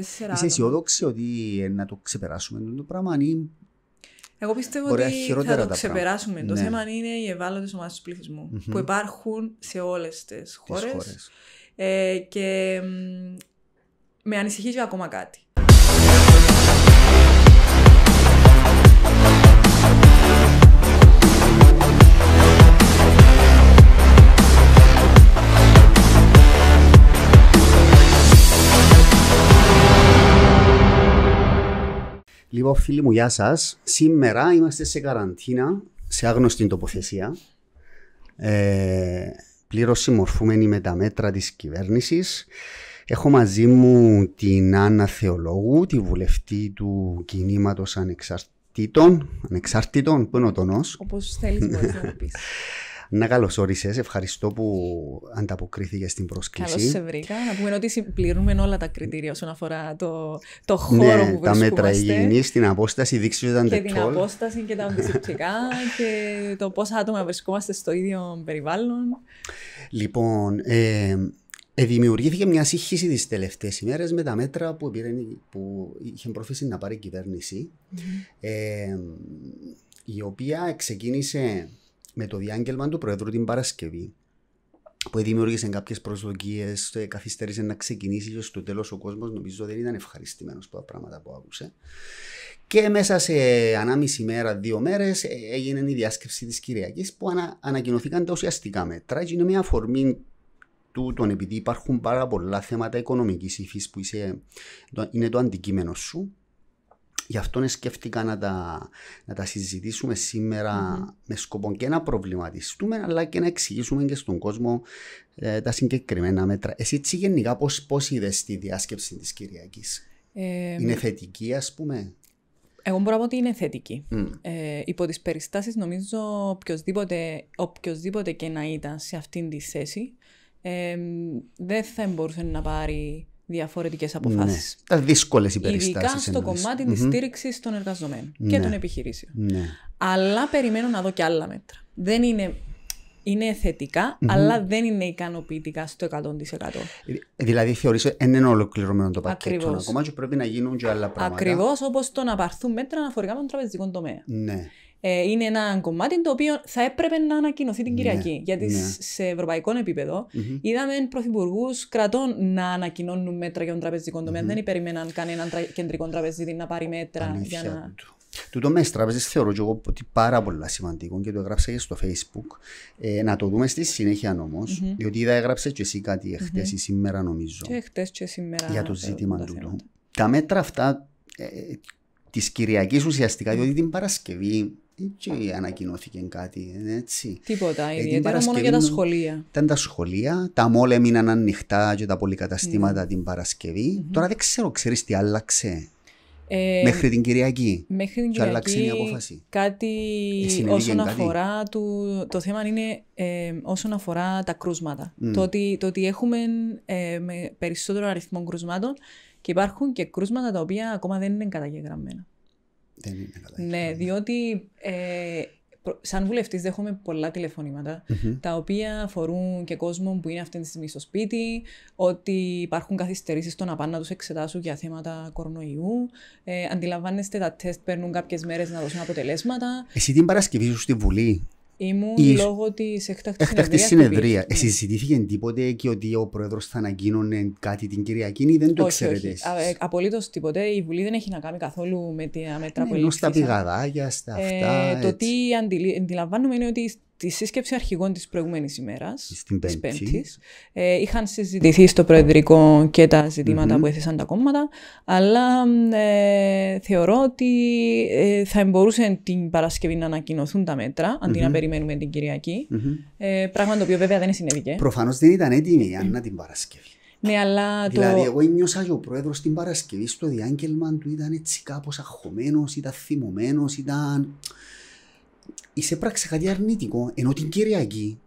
Είσαι αισιόδοξη ότι ε, να το ξεπεράσουμε το πράγμα αν είναι. Εγώ πιστεύω ότι θα το ξεπεράσουμε. Το ναι. θέμα είναι οι ευάλωτε ομάδε του πληθυσμου που υπάρχουν σε όλες τις χώρε. Ε, και με ανησυχεί ακόμα κάτι. Λοιπόν, φίλοι μου, γεια σας. Σήμερα είμαστε σε καραντίνα, σε άγνωστη τοποθεσία. Ε, Πλήρως συμμορφούμενοι με τα μέτρα της κυβέρνησης. Έχω μαζί μου την Άννα Θεολόγου, τη βουλευτή του κινήματος ανεξαρτήτων. Ανεξαρτήτων, που είναι ο τόνο. Όπως θέλεις, μπορείς να πεις. Να καλωσόρισες. Ευχαριστώ που ανταποκρίθηκες στην πρόσκληση. Καλώ σε βρήκα. Να πούμε ότι συμπληρούμε όλα τα κριτήρια όσον αφορά το, το ναι, χώρο ναι, που βρίσκομαστε. Τα μέτρα υγιεινής, την απόσταση, δείξεις ήταν Και την απόσταση και τα αντισηπτικά και το πόσα άτομα βρισκόμαστε στο ίδιο περιβάλλον. Λοιπόν, ε, ε, δημιουργήθηκε μια σύγχυση τις τελευταίες ημέρες με τα μέτρα που, πήρε, που είχε προθέσει να πάρει η κυβέρνηση, mm-hmm. ε, η οποία ξεκίνησε με το διάγγελμα του Προέδρου την Παρασκευή που δημιούργησε κάποιες προσδοκίες, ε, καθυστέρησε να ξεκινήσει και στο τέλος ο κόσμος νομίζω δεν ήταν ευχαριστημένος από τα πράγματα που άκουσε. Και μέσα σε ανάμιση μέρα, δύο μέρες ε, έγινε η διάσκεψη της Κυριακής που ανα, ανακοινωθήκαν τα ουσιαστικά μέτρα. Είναι μια αφορμή τούτων επειδή υπάρχουν πάρα πολλά θέματα οικονομικής υφής που είναι το αντικείμενο σου. Γι' αυτό σκέφτηκα να τα, να τα συζητήσουμε με σκοπό και να προβληματιστούμε αλλά και να εξηγήσουμε και στον κόσμο ε, τα συγκεκριμένα μέτρα. Εσύ έτσι γενικά πώς, πώς είδες τη διάσκεψη της Κυριακής. Ε, είναι θετική ας πούμε. Εγώ μπορώ να πω ότι είναι θετική. Mm. Ε, υπό τις περιστάσεις νομίζω οποιοδήποτε, οποιοδήποτε και να ήταν σε αυτήν τη θέση ε, δεν θα μπορούσε να πάρει διαφορετικές αποφάσει. Ναι. Τα δύσκολες περιστάσει. Ειδικά στο κομματι κομμάτι mm-hmm. της στήριξης των εργαζομένων και ναι. των επιχειρήσεων. Ναι. Αλλά περιμένω να δω και άλλα μέτρα. Δεν είναι. Είναι αλλά δεν είναι ικανοποιητικά στο 100%. Ε, δηλαδή, θεωρείς ότι είναι ολοκληρωμένο το πακέτο. Ακριβώς. Ακόμα και πρέπει να γίνουν και άλλα πράγματα. Ακριβώς όπως το να πάρθουν μέτρα αναφορικά με τον τραπεζικό τομέα. Ναι ε, είναι ένα κομμάτι το οποίο θα έπρεπε να ανακοινωθεί την ναι, Κυριακή. Ναι, γιατί ναι. σε ευρωπαϊκό επίπεδο mm-hmm. είδαμε πρωθυπουργούς κρατών να ανακοινώνουν μέτρα για τον τραπεζικό τομέα. Mm-hmm. Δεν περίμεναν κανέναν τρα... κεντρικό τραπεζίτη να πάρει μέτρα για να. Του. τομέα με τράπεζα θεωρώ και εγώ ότι πάρα πολύ σημαντικό και το έγραψα και στο facebook ε, να το δούμε στη συνεχεια όμως, όμως, mm-hmm. διότι είδα έγραψε και εσύ κάτι εχθές ή σήμερα νομίζω και εχθές και σήμερα για το ζήτημα το τούτο. Τα μέτρα αυτά ε, ε της ουσιαστικά διότι την Παρασκευή και ανακοινώθηκε κάτι, έτσι. Τίποτα, ιδιαίτερα ε, μόνο για τα σχολεία. Ήταν τα σχολεία, τα μόλε μείναν ανοιχτά και τα πολυκαταστήματα mm. την παρασκευη Τώρα δεν ξέρω, ξέρεις τι άλλαξε. Ε, μέχρι την Κυριακή. Μέχρι την Κυριακή. απόφαση. Κάτι ε, όσον αφορά το θέμα είναι ε, όσον αφορά τα κρούσματα. Το, ότι, το έχουμε ε, περισσότερο αριθμό κρούσματων και υπάρχουν και κρούσματα τα οποία ακόμα δεν είναι καταγεγραμμένα. Ναι, διότι ε, σαν βουλευτής δέχομαι πολλά τα οποία αφορούν και κόσμο που είναι αυτή τη στιγμή στο σπίτι, ότι υπάρχουν καθυστερήσεις στο να πάνε να τους εξετάσουν για θέματα κορονοϊού. Ε, αντιλαμβάνεστε, τα τεστ παίρνουν κάποιες μέρες να δώσουν αποτελέσματα. Εσύ την Παρασκευή σου στη Βουλή Ήμουν λόγω της εκτακτή συνεδρία. συνεδρία. Συζητήθηκε τίποτε και ότι ο πρόεδρος θα ανακοίνωνε κάτι την Κυριακή ή δεν το ξέρετε. Ε, Απολύτως τίποτε. Η Βουλή δεν έχει να κάνει καθόλου με τα μέτρα ναι, που Στα πηγαδάκια, στα ε, αυτά. Ε, το τι αντιλαμβάνομαι είναι ότι τη σύσκεψη αρχηγών της προηγούμενης ημέρας, της Πέμπτη, ε, είχαν συζητηθεί στο Προεδρικό και τα ζητηματα mm-hmm. που έθεσαν τα κόμματα, αλλά ε, θεωρώ ότι ε, θα μπορούσε την Παρασκευή να ανακοινωθούν τα μέτρα, αντί mm-hmm. να περιμένουμε την Κυριακή. Mm-hmm. πράγμα το οποίο βέβαια δεν συνέβηκε. Προφανώς δεν ήταν έτοιμη η Άννα την Παρασκευή. Ναι, αλλά το... Δηλαδή, εγώ νιώσα και ο πρόεδρος την Παρασκευή στο διάγγελμα του ήταν έτσι κάπως αγχωμένος, ήταν θυμωμένος, ήταν πράξε κάτι αρνητικό, ενώ την Κυριακή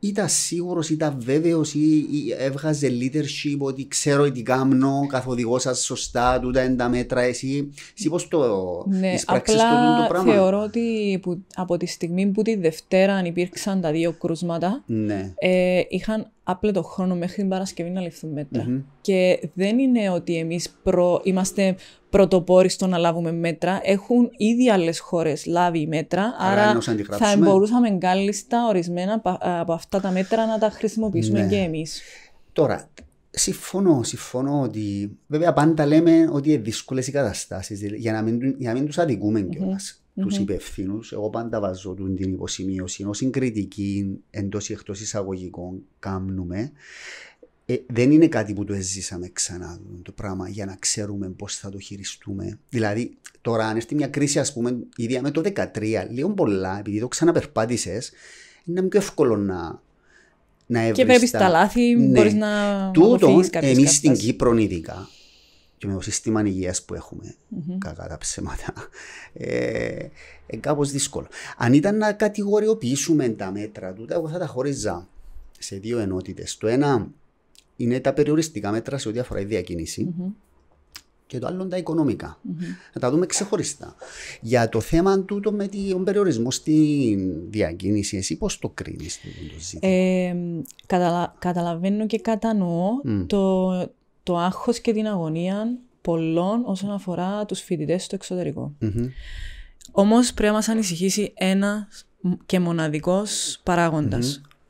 ήταν σίγουρος, ήταν βέβαιος ή, έβγαζε leadership ότι ξέρω τι κάνω, καθοδηγώ σας σωστά, τούτα είναι τα μέτρα. Εσύ, εσύ πώς το ναι, απλά το, πράγμα. Θεωρώ ότι από τη στιγμή που τη Δευτέρα υπήρξαν τα δύο κρούσματα, ναι. ε, είχαν απλά το χρόνο μέχρι την Παρασκευή να ληφθούν Και δεν είναι ότι εμείς είμαστε πρωτοπόροι στο να λάβουμε μέτρα. Έχουν ήδη άλλες χώρες λάβει μέτρα, άρα, θα μπορούσαμε κάλλιστα ορισμένα από αυτά τα μέτρα να τα χρησιμοποιήσουμε ναι. και εμείς. Τώρα, συμφωνώ, συμφωνώ ότι βέβαια πάντα λέμε ότι είναι δύσκολες οι καταστάσεις για να μην, τους αδικούμε mm-hmm του υπευθύνους. Εγώ πάντα βάζω την υποσημείωση. Ενώ συγκριτική εντός ή εκτός εισαγωγικών κάνουμε, δεν είναι κάτι που το έζησαμε ξανά το πράγμα για να ξέρουμε πώς θα το χειριστούμε. Δηλαδή, τώρα αν έρθει μια κρίση, ας πούμε, ίδια με το 2013, λίγο πολλά, επειδή το ξαναπερπάτησες, είναι πιο εύκολο να, να Και πρέπει τα λάθη, ναι. μπορείς να. Τούτο εμείς στην Κύπρο ειδικά, και με το σύστημα υγείας που έχουμε, mm-hmm. κακά τα ψέματα, ε, ε, κάπως δύσκολο. Αν ήταν να κατηγοριοποιήσουμε τα μέτρα του, εγώ θα τα χώριζα σε δύο ενότητες. Το ένα είναι τα περιοριστικά μέτρα σε ό,τι αφορά τη διακινηση Και το άλλο τα οικονομικα mm Να τα δούμε ξεχωριστά. Για το θέμα του με τον περιορισμό στη διακίνηση, εσύ πώς το κρίνεις το ζήτημα. Ε, Καταλαβαίνω και κατανοώ το, το άγχος και την αγωνία πολλών όσον αφορά τους φοιτητές στο εξωτερικο Όμως πρέπει να μας ανησυχήσει ένα και μοναδικός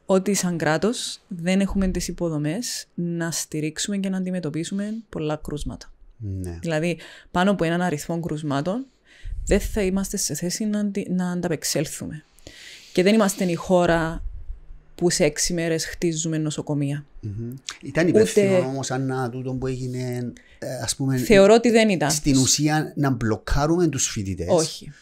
Ότι σαν κράτος δεν έχουμε τις υποδομές να στηρίξουμε και να αντιμετωπίσουμε πολλά κρούσματα. Ναι. Δηλαδή, πάνω από έναν αριθμό κρούσματων δεν θα είμαστε σε θέση να, να ανταπεξέλθουμε. Και δεν είμαστε η χώρα που σε έξι μέρες χτίζουμε Ήταν υπεύθυνο Ούτε... όμως, Άννα, τούτο που έγινε, ε, Θεωρώ ότι δεν ήταν. Στην ουσία, να μπλοκάρουμε τους φοιτητές. Όχι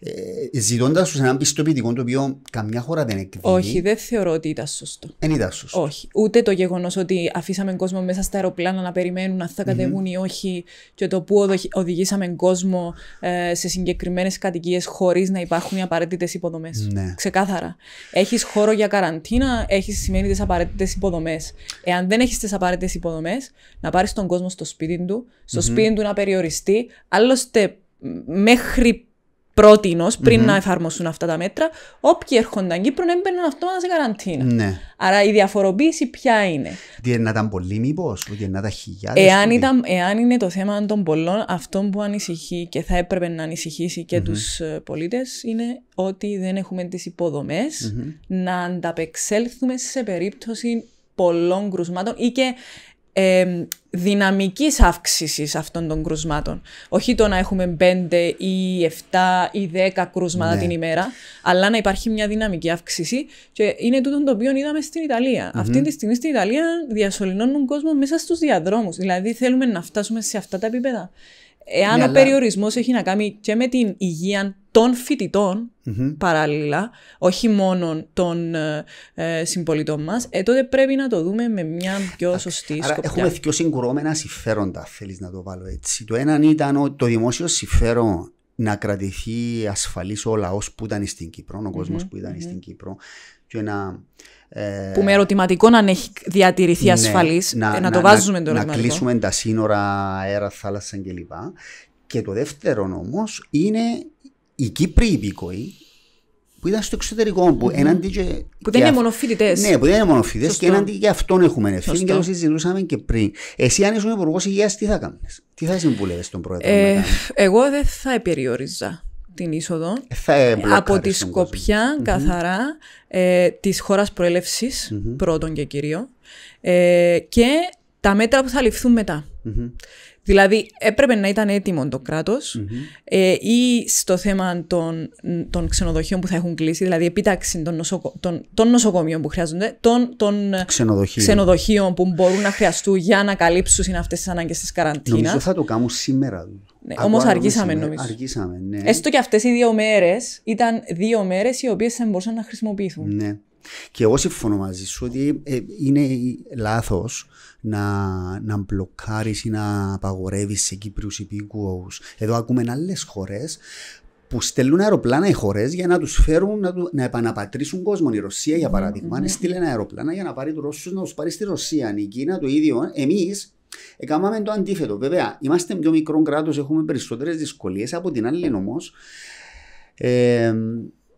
ε, ζητώντας τους έναν πιστοποιητικό το οποίο καμιά χώρα δεν εκδίδει. Όχι, δεν θεωρώ ότι ήταν σωστό. Δεν ήταν σωστό. Όχι. Ούτε το γεγονός ότι αφήσαμε κόσμο μέσα στα αεροπλάνα να περιμένουν αν θα κατεβουν ή όχι και το που οδηγήσαμε κόσμο ε, σε συγκεκριμένες κατοικίες χωρίς να υπάρχουν οι απαραίτητες υποδομές. Ναι. Ξεκάθαρα. Έχεις χώρο για καραντίνα, έχεις σημαίνει τις απαραίτητες υποδομές. Εάν δεν έχεις τις απαραίτητες υποδομές, να πάρεις τον κόσμο στο σπίτι του, στο σπίτι του να περιοριστεί. Άλλωστε, μέχρι πρότεινος πριν να εφαρμοστούν αυτά τα μέτρα, όποιοι έρχονταν Κύπρο έμπαιναν αυτόματα σε καραντίνα. Ναι. Άρα η διαφοροποίηση ποια είναι. Τι να ήταν πολύ μήπως, ότι να ήταν χιλιάδες. Εάν, είναι το θέμα των πολλών, αυτό που ανησυχεί και θα έπρεπε να ανησυχήσει και mm-hmm. τους ε, πολίτες είναι ότι δεν έχουμε τις υποδομε να ανταπεξέλθουμε σε περίπτωση πολλών κρουσμάτων ή και ε, δυναμικής αύξησης αυτών των κρουσμάτων. Όχι το να έχουμε 5 ή 7 ή 10 κρούσματα ναι. την ημέρα, αλλά να υπάρχει μια δυναμική αύξηση και είναι τούτο το οποίο είδαμε στην Ιταλία. Αυτή τη στιγμή στην Ιταλία διασωληνώνουν κόσμο μέσα στους διαδρόμους, Δηλαδή θέλουμε να φτάσουμε σε αυτά τα επίπεδα. Εάν ναι, ο αλλά... έχει να κάνει και με την υγεία των φοιτητων mm-hmm. παράλληλα, όχι μόνο των ε, ε συμπολιτών μας, ε, τότε πρέπει να το δούμε με μια πιο σωστή σκοπιά. Έχουμε πιο συγκρουόμενα συμφέροντα, θέλεις να το βάλω έτσι. Το ένα ήταν το δημόσιο συμφέρον να κρατηθεί ασφαλής ο λαός που ήταν στην Κύπρο, ο κόσμος mm-hmm. που ήταν mm-hmm. στην Κύπρο και να... Ε, που με ερωτηματικό να έχει διατηρηθεί ναι, ασφαλής, να, ε, να, να το να, βάζουμε το ερωτηματικό. Να κλείσουμε τα σύνορα, αέρα, θάλασσα κλπ. και το δεύτερο όμως είναι οι Κύπροι υπήκοοι που ήταν στο εξωτερικό, που έναντι και. που δεν είναι μόνο Ναι, που δεν είναι μόνο και έναντι για αυτόν έχουμε ευθύνη και το συζητούσαμε και πριν. Εσύ, αν ήσουν υπουργός υγείας, τι θα κάνεις, τι θα συμβούλευες τον πρόεδρο. Ε, εγώ δεν θα επεριόριζα την είσοδο ε, θα από τη σκοπια καθαρά ε, της χώρας προέλευσης πρώτον και κύριο ε, και τα μέτρα που θα ληφθούν μετά. Δηλαδή έπρεπε να ήταν έτοιμο το κρατο ε, ή στο θέμα των, των ξενοδοχείων που θα έχουν κλείσει, δηλαδή επίταξη των, των, νοσοκομείων που χρειάζονται, των, των ξενοδοχείων. ξενοδοχείων. που μπορούν να χρειαστούν για να καλύψουν αυτές τις ανάγκες της καραντίνας. Νομίζω θα το κάνουν σήμερα. Ναι, Όμω αργήσαμε νομίζω. Αργήσαμε, ναι. Έστω και αυτές οι δύο μέρες ήταν δύο μέρες οι οποίες δεν μπορούσαν να χρησιμοποιηθούν. Ναι. Και εγώ συμφωνώ μαζί σου ότι ε, είναι λάθος να, να μπλοκάρεις ή να απαγορεύεις σε Κύπριους υπηκόου. Εδώ ακούμε άλλες χώρες που στέλνουν αεροπλάνα οι χώρες για να τους φέρουν να, του, να επαναπατρίσουν κόσμο. Η Ρωσία, για ναι, ναι, παράδειγμα, ναι. στείλει ένα αεροπλάνα για να πάρει τους Ρώσους να τους πάρει στη Ρωσία. Η Κίνα το ίδιο. Εμείς Έκαναμε το αντίθετο. Βέβαια, είμαστε πιο μικρό κράτος, έχουμε περισσότερες δυσκολίες. Από την άλλη, όμως, ε,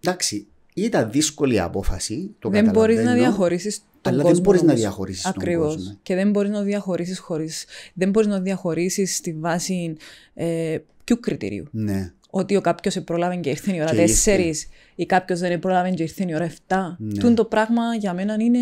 εντάξει, ήταν δύσκολη απόφαση. Το δεν μπορείς να διαχωρίσεις τον αλλά δεν μπορείς να διαχωρίσεις τον κόσμο. Ναι. Και δεν μπορείς να διαχωρίσεις χωρίς. Δεν μπορείς να διαχωρίσεις στη βάση ε, ποιου κριτηρίου. Ναι. Ότι ο κάποιος επρόλαβε και ήρθε η ώρα 4 ή κάποιος δεν επρόλαβε και ήρθε η ώρα 7. Ναι. Τούν το πράγμα για μένα είναι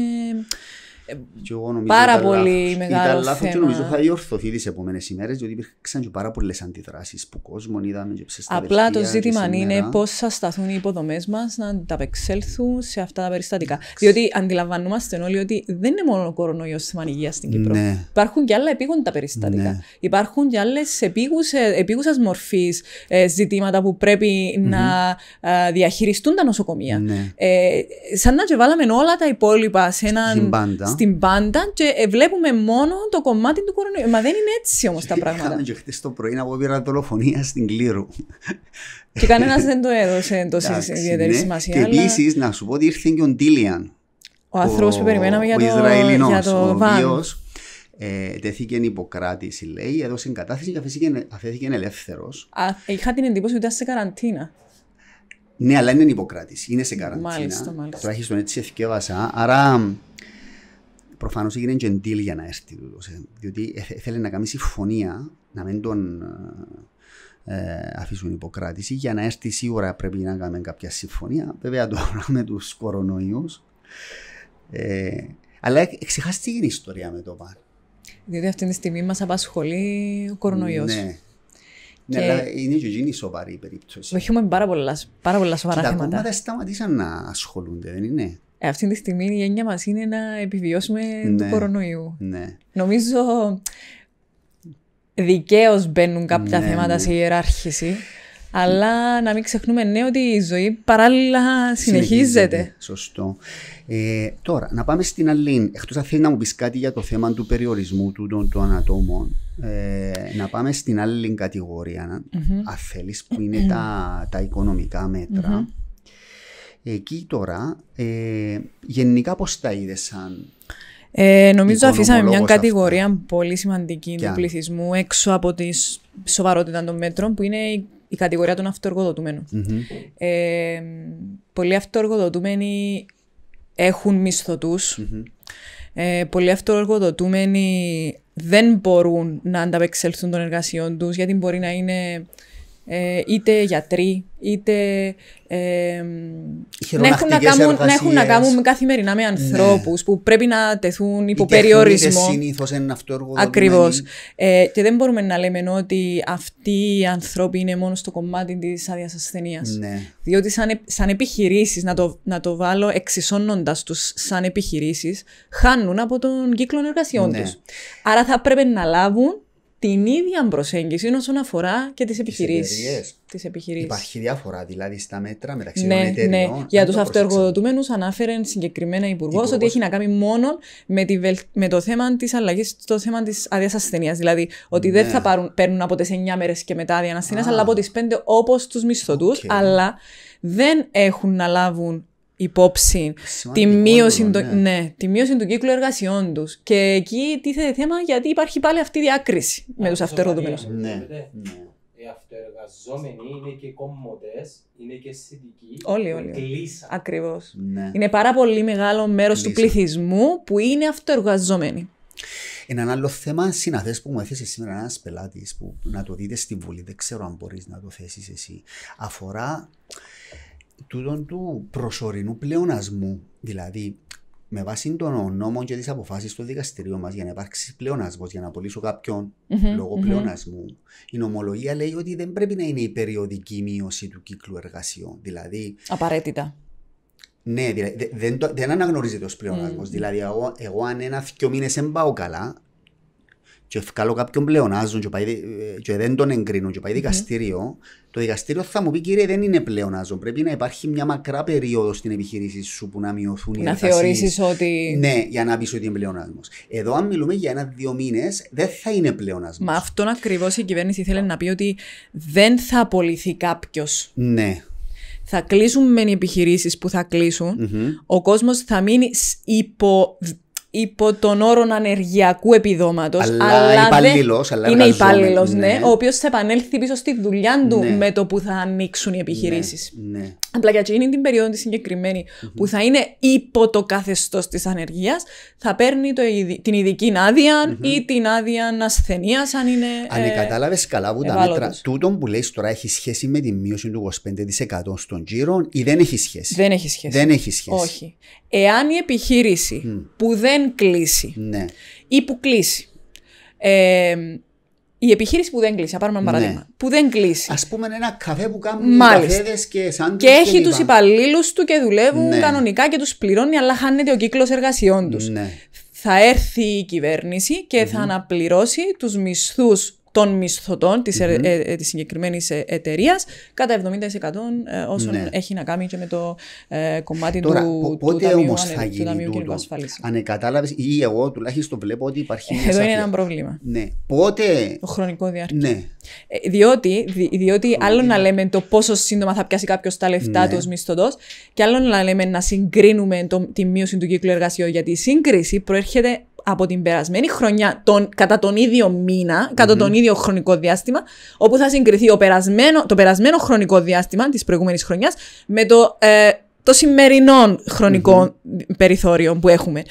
πάρα πολύ μεγάλο ήταν λάθος και νομίζω θα διορθωθεί τις επόμενες ημέρες διότι υπήρξαν και πάρα πολλές αντιδράσεις που κόσμο είδαμε και ψεσταδευτεία. Απλά το ζήτημα είναι πώς θα σταθούν οι υποδομές μας να ανταπεξέλθουν σε αυτά τα περιστατικά. Διότι αντιλαμβανόμαστε όλοι ότι δεν είναι μόνο ο κορονοϊός θέμα υγείας στην Κύπρο. Ναι. Υπάρχουν και άλλα επίγοντα περιστατικά. Ναι. Υπάρχουν και άλλες επίγουσας μορφής ε, ζητήματα που πρεπει να ε, διαχειριστούν τα νοσοκομεία. Ναι. Ε, σαν να και βάλαμε όλα τα υπόλοιπα σε έναν στην πάντα και ε, βλέπουμε μόνο το κομμάτι του κορονοϊού. Ε, μα δεν είναι έτσι όμως τα πράγματα. Είχαμε και χτε το πρωί να πήρα δολοφονία στην Κλήρου. Και κανένας δεν το έδωσε εντός ιδιαίτερη σημασία. Ναι. Και επίσης να σου πω ότι ήρθε και ο Ντίλιαν. Ο, ο άνθρωπο που περιμέναμε για, το... Ο Ο οποίος Ε, τέθηκε υποκράτηση, λέει, έδωσε κατάθεση και αφήθηκε ελεύθερο. Είχα την εντύπωση ότι ήταν σε καραντίνα. Ναι, αλλά είναι υποκράτηση. Είναι σε καραντίνα. Μάλιστα, μάλιστα. Τουλάχιστον έτσι ευκαιρία. Άρα Προφανώς έγινε και για να έρθει τούτος. Ε, διότι ε, ε, θέλει να κάνει συμφωνία, να μην τον ε, αφήσουν υποκράτηση. Για να έρθει σίγουρα πρέπει να κάνουμε κάποια συμφωνία. Βέβαια τώρα με τους κορονοϊούς. Ε, αλλά ξεχάστηκε η ιστορία με το ΒΑΡ. Διότι αυτή τη στιγμή μας απασχολεί ο κορονοϊός. Ναι. Ναι, αλλά είναι και γίνει σοβαρή η περίπτωση. Έχουμε πάρα πολλά, πάρα πολλά σοβαρά και τα Τα κόμματα σταματήσαν να ασχολούνται, δεν είναι αυτή τη στιγμή η έννοια μας είναι να επιβιώσουμε ναι, του κορονοϊού. Ναι. Νομίζω δικαίως μπαίνουν κάποια ναι, θέματα ναι. σε ιεράρχηση, αλλά να μην ξεχνούμε ναι ότι η ζωή παράλληλα συνεχίζεται. Σωστό. Ε, τώρα, να πάμε στην άλλη... Εκτό αν θέλει να μου πεις κάτι για το θέμα του περιορισμού του των, το ατόμων, ε, να πάμε στην άλλη κατηγορία, που ειναι τα, τα οικονομικά Εκεί τώρα, ε, γενικά πώς τα είδες σαν. Ε, νομίζω αφήσαμε μια κατηγορία πολύ σημαντική του πληθυσμού έξω από τη σοβαρότητα των μέτρων που είναι η κατηγορία των αυτοεργοδοτούμενων. Mm-hmm. Ε, πολλοί αυτοεργοδοτούμενοι μισθωτού. μισθωτούς. Mm-hmm. πολλοί αυτοεργοδοτούμενοι δεν μπορούν να ανταπεξέλθουν των εργασιών τους, γιατί μπορεί να είναι ε, είτε γιατροί, είτε. Ε, να έχουν, να κάνουν, να να καθημερινά με ναι. ανθρώπους που πρέπει να τεθούν υπό περιορισμό. συνήθως είναι αυτό Ακριβώς. Ε, και δεν μπορούμε να λέμε ότι αυτοί οι άνθρωποι είναι μόνο στο κομμάτι της άδειας ασθενείας. Ναι. Διότι, σαν, ε, σαν επιχειρήσεις, να το, να το βάλω εξισώνοντας τους σαν επιχειρήσεις, χάνουν από τον κύκλο εργασιών ναι. τους. Άρα θα πρέπει να λάβουν την ίδια προσέγγιση όσον αφορά και τις επιχειρήσει. Τις Υπάρχει διαφορά δηλαδή στα μέτρα μεταξύ ναι, των εταιριών. Ναι. Για του αυτοεργοδοτούμενους ανάφερε συγκεκριμένα υπουργός ότι έχει να κάνει μόνο με, τη με το θέμα της αλλαγής, το θέμα της άδειας ασθενείας. Δηλαδή ότι δεν ναι. θα πάρουν, παίρνουν από τις 9 μέρες και μετά άδεια ασθενείας, αλλά από τις 5 όπως τους μισθωτούς, αλλά δεν έχουν να λάβουν υπόψη τη μείωση, το, ναι. ναι. τη μείωση του κύκλου εργασιών τους. Και εκεί τίθεται θέμα γιατί υπάρχει πάλι αυτή η διάκριση με τους αυτεροδομένου. Ναι. ναι. Οι αυτοεργαζόμενοι είναι και κομμωτές, είναι και συνδικοί. Όλοι, όλοι. Κλείσαν. Ακριβώς. Ναι. Είναι πάρα πολύ μεγάλο μέρος του πληθυσμού που είναι αυτοεργαζόμενοι. Ένα άλλο θέμα συναθές που μου έθεσε σήμερα ένας πελάτης που να το δείτε στη Βουλή, δεν ξέρω αν μπορείς να το θέσεις εσύ, αφορά τούτον του προσωρινού πλεονασμού, δηλαδή με βάση των νόμων και τις αποφάσεις του δικαστηρίου μας για να υπάρξει πλεονασμός, για να απολύσω λογω πλεονασμού, η νομολογία λέει ότι δεν πρέπει να είναι η περιοδική μείωση του κύκλου εργασιών. Δηλαδή. Απαραίτητα. Ναι, δεν, το, δεν αναγνωρίζεται ως πλεονασμός. Δηλαδή, εγώ, εγώ αν ένα δυο μήνες δεν πάω καλά, και βγάλω κάποιον πλεονάζον και, ε, και δεν τον εγκρίνω και πάει δικαστήριο, mm. το δικαστήριο θα μου πει κύριε δεν είναι πλεονάζον. Πρέπει να υπάρχει μια μακρά περίοδος στην επιχείρηση σου που να μειωθούν οι Να θεωρήσεις ότι. Ναι, για να πεις ότι είναι πλεονάσμος. Εδώ, αν μιλούμε για ένα-δύο μήνες, δεν θα είναι πλεονάσμος. Μα αυτόν ακριβώς η κυβέρνηση θέλει να πει ότι δεν θα απολυθεί κάποιος. Ναι. Θα κλείσουν μεν οι επιχειρήσεις που θα κλεισουν Ο κόσμος θα μείνει υπό υπό τον όρο ανεργιακού επιδόματος. Αλλά, αλλά, υπαλλήλος, αλλά είναι υπάλληλος, ναι, ναι, ο οποίος επανέλθει πίσω στη δουλειά του ναι. με το που θα ανοίξουν οι επιχειρήσεις. ναι. ναι. Απλά για εκείνη την περίοδο τη συγκεκριμενη που θα είναι υπό το καθεστώς της ανεργίας, θα παίρνει το, την ειδική άδεια mm-hmm. ή την άδεια ασθενείας, αν είναι. Αν ε, κατάλαβες καλά που τα μέτρα, τούτο που λέει τώρα έχει σχέση με τη μείωση του 25% στον τζίρο ή δεν έχει σχέση. Δεν έχει σχέση. Δεν έχει σχέση. Όχι. Εάν η επιχείρηση που δεν κλείσει ναι. ή που κλείσει. Ε, η επιχείρηση που δεν κλείσει, πάρουμε ένα ναι. παράδειγμα. Που δεν κλείσει. Ας πούμε ένα καφέ που κάνουν καφέδες και σαν Και έχει τους υπαλλήλους του και δουλεύουν ναι. κανονικά και τους πληρώνει, αλλά χάνεται ο κύκλος εργασιών τους. Ναι. Θα έρθει η κυβέρνηση και θα αναπληρώσει τους μισθούς των μισθωτών της, mm-hmm. ε, ε, συγκεκριμένης ε, κατά 70% ε, όσον ναι. έχει να κάνει και με το ε, κομμάτι Τώρα, του, πότε του πότε ταμείου, θα γίνει Αν κατάλαβες ή εγώ τουλάχιστον βλέπω ότι υπάρχει Εδώ είναι ένα πρόβλημα. Ναι. Πότε... Το χρονικό διάρκεια. Ναι. Ε, διότι δι, διότι άλλο να λέμε το πόσο σύντομα θα πιάσει κάποιος τα λεφτά ναι. τους ως μισθωτός και άλλο να λέμε να συγκρίνουμε το, τη μείωση του κύκλου εργασιών γιατί η σύγκριση προέρχεται από την περασμένη χρονιά τον, κατά τον ίδιο κατά τον ίδιο χρονικό διάστημα, όπου θα συγκριθεί περασμένο, το περασμένο χρονικό διάστημα της προηγούμενης χρονιάς με το, ε, το σημερινό χρονικό περιθώριο που έχουμε.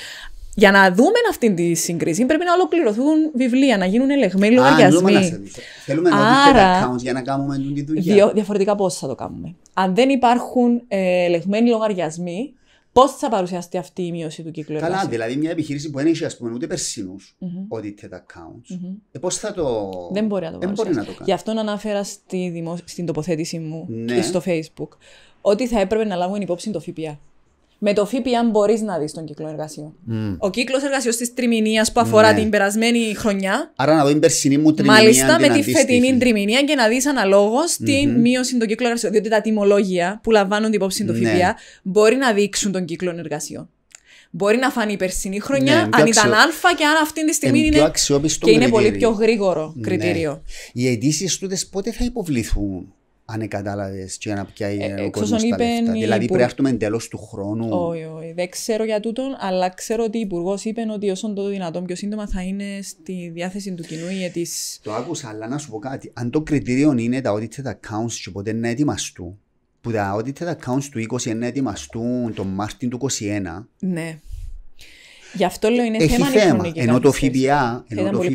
Για να δούμε αυτή τη σύγκριση, πρέπει να ολοκληρωθούν βιβλία, να γίνουν ελεγμένοι λογαριασμοί. Θέλουμε να Άρα, accounts για να κάνουμε δουλειά. διαφορετικά πώ θα το κάνουμε. Αν δεν υπάρχουν ε, ελεγμένοι λογαριασμοί, Πώς θα παρουσιαστεί αυτή η μείωση του κύκλου εργασία. Καλά, δηλαδή μια επιχείρηση που δεν έχει ας πούμε, ούτε περσινούς mm-hmm. accounts. mm ε, Πώς θα το. Δεν μπορεί να το, κάνει. Γι' αυτό αναφέρα στη στην τοποθέτησή μου ναι. και στο Facebook ότι θα έπρεπε να λάβουν υπόψη το ΦΠΑ. Με το ΦΠΑ μπορείς να δεις τον κύκλο εργασιών. Mm. Ο κύκλος εργασιών τη τριμηνία που αφορά ναι. την περασμένη χρονιά. Άρα να δω την περσινή μου τριμηνία. Μάλιστα με τη φετινή τριμηνία και να δεις αναλόγως mm-hmm. την μείωση των κύκλου εργασιών. Διότι τα τιμολόγια που λαμβάνουν υπόψη του ναι. ΦΠΑ μπορεί να δείξουν τον κύκλο εργασιών. Μπορεί να φανεί η περσινή χρονιά, ναι, αν αξιο... ήταν Α και αν αυτή τη στιγμή είναι. Και είναι πολύ πιο γρήγορο ναι. κριτήριο. Οι αιτήσεις του πότε θα υποβληθούν αν κατάλαβε και να πιάει ε, ο ε, κόσμος τα λεφτά. Δηλαδή πρέπει να έρθουμε εντελώς του χρόνου. Όχι, όχι. Δεν ξέρω για τούτον, αλλά ξέρω ότι ο Υπουργός είπε ότι όσο το δυνατόν πιο σύντομα θα είναι στη διάθεση του κοινού για τις... Το άκουσα, αλλά να σου πω κάτι. Αν το κριτήριο είναι τα audited accounts και ποτέ έτοιμα ετοιμαστούν, που τα audited accounts του 20 να ετοιμαστούν τον Μάρτιν του 2021. Ναι. Γι' αυτό λέω είναι Έχει θέμα, Ενώ το ΦΠΑ, είναι πολύ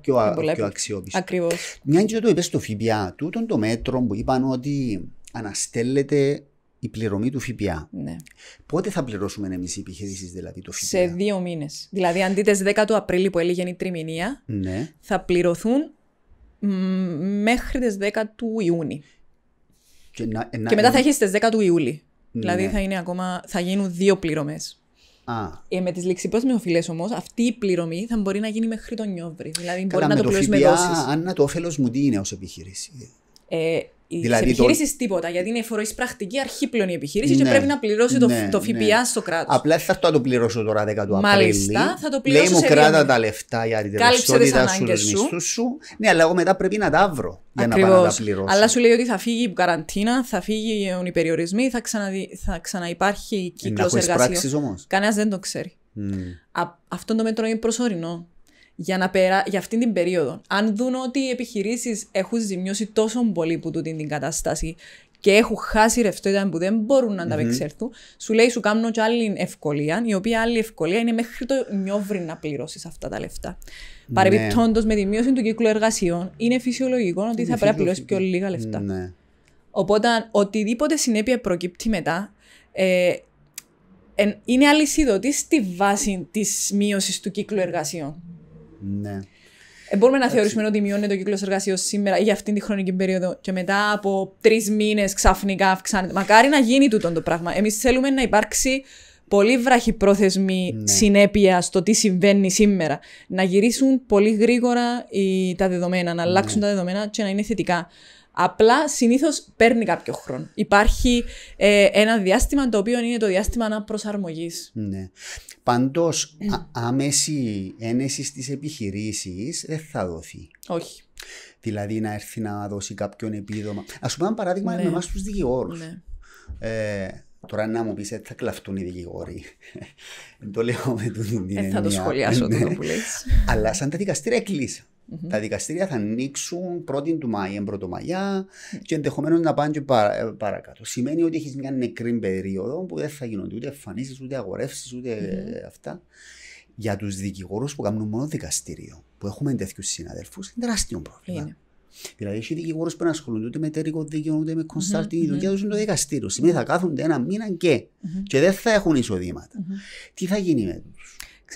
πιο, αξιόπιστο. Ακριβώς. Μια και το είπες στο ΦΠΑ, τούτον το μέτρο που είπαν ότι αναστέλλεται η πληρωμή του ΦΠΑ. Ναι. Πότε θα πληρώσουμε εμείς οι επιχειρήσεις δηλαδή το ΦΠΑ. Σε δύο μήνες. Δηλαδή, αντί τι 10 του Απρίλη που έλεγε η τριμηνία, ναι. θα πληρωθούν μέχρι τις 10 του Ιούνιου. Και, να, ε, να, και μετά θα έχεις τις 10 του Ιούλη. Ναι. Δηλαδή θα, είναι ακόμα, θα γίνουν δύο πληρωμές. Ε, με τις ληξιπρόθεσμε οφειλέ όμως, αυτή η πληρωμή θα μπορεί να γίνει μέχρι τον Νιόβρη. Δηλαδή, μπορεί να το με δόσεις. Αν το όφελος μου, τι είναι ως επιχείρηση. Ε, δηλαδή επιχείρηση το... τίποτα. Γιατί είναι φοροεισπρακτική αρχή πλέον η επιχείρηση ναι, και πρέπει να πληρώσει το, ναι, το ναι. ΦΠΑ ναι. στο κράτος. Απλά θα το, το πληρώσω τώρα 10 του Απριλίου. Μάλιστα, θα το πληρώσω. Λέει μου κράτα τα λεφτά για την ρευστότητα σου, τους σου. Ναι, αλλά εγώ μετά πρέπει να τα βρω για να πάω να τα πληρώσω. Αλλά σου λέει ότι θα φύγει η καραντίνα, θα φύγουν οι περιορισμοί, θα, ξαναδι... θα ξαναυπάρχει κύκλο εργασία. Κανένας δεν το ξέρει. Mm. Α, αυτό το μέτρο είναι προσωρινό για, να περά... για αυτήν την περίοδο. Αν δουν ότι οι επιχειρήσεις έχουν ζημιώσει τόσο πολύ που τούτη την κατάσταση και έχουν χάσει ρευστότητα που δεν μπορούν να mm-hmm. σου λέει σου κάνω και άλλη ευκολία, η οποία άλλη ευκολία είναι μέχρι το νιόβρι να πληρώσεις αυτά τα λεφτά. Ναι. Παρεμπιπτόντως, με τη μείωση του κύκλου εργασιών, είναι φυσιολογικό ότι θα πρέπει να πληρώσει πιο λίγα λεφτά. Ναι. Οπότε, οτιδήποτε συνέπεια προκύπτει μετά, ε, είναι αλυσίδωτη στη βάση της μείωσης του κύκλου εργασιών. Ναι. Ε, μπορούμε να Έτσι. θεωρήσουμε ότι μειώνεται ο κύκλος εργασίας σήμερα ή για αυτήν τη χρονική περίοδο και μετά από τρεις μήνες ξαφνικά αυξάνεται. Μακάρι να γίνει τούτο το πράγμα. Εμείς θέλουμε να υπάρξει πολύ βραχυπρόθεσμη ναι. συνέπεια στο τι συμβαίνει σήμερα. Να γυρίσουν πολύ γρήγορα οι, τα δεδομένα, να ναι. αλλάξουν τα δεδομένα και να είναι θετικά. Απλά συνήθως παίρνει κάποιο χρόνο. Υπάρχει ε, ένα διάστημα το οποίο είναι το διάστημα αναπροσαρμογής. Ναι. Πάντως, άμεση ένεση στις επιχειρήσεις δεν θα δοθεί. Όχι. Δηλαδή να έρθει να δώσει κάποιον επίδομα. Ας πούμε, ένα παράδειγμα με ναι. εμάς τους δικηγόρους. Ναι. Ε, Τώρα να μου πεις, ε, θα κλαφτούν οι δικηγόροι. το λέω με την ε, θα το σχολιάσω ναι. που λες. Αλλά σαν τα δικαστήρια κλείσαν. Τα δικαστήρια θα ανοιξουν πρώτη του μαη πρώτο Μαγιά και ενδεχομένως να πάνε και ε, παρακάτω. Σημαίνει ότι έχεις μια νεκρή περίοδο που δεν θα γίνονται ούτε εμφανίσεις, ούτε αγορεύσεις, αυτά. Για τους δικηγόρους που κάνουν μόνο δικαστήριο, που έχουμε τέτοιους συναδέλφους, είναι τεράστιο πρόβλημα. Δηλαδή, έχει δικηγόρους που ασχολούνται ούτε με εταιρικό δίκαιο, ούτε με κονσάλτη, ούτε με τους είναι το δικαστήριο. Σημαίνει θα κάθονται ένα μήνα και, και δεν θα έχουν εισοδήματα. Τι θα γίνει με τους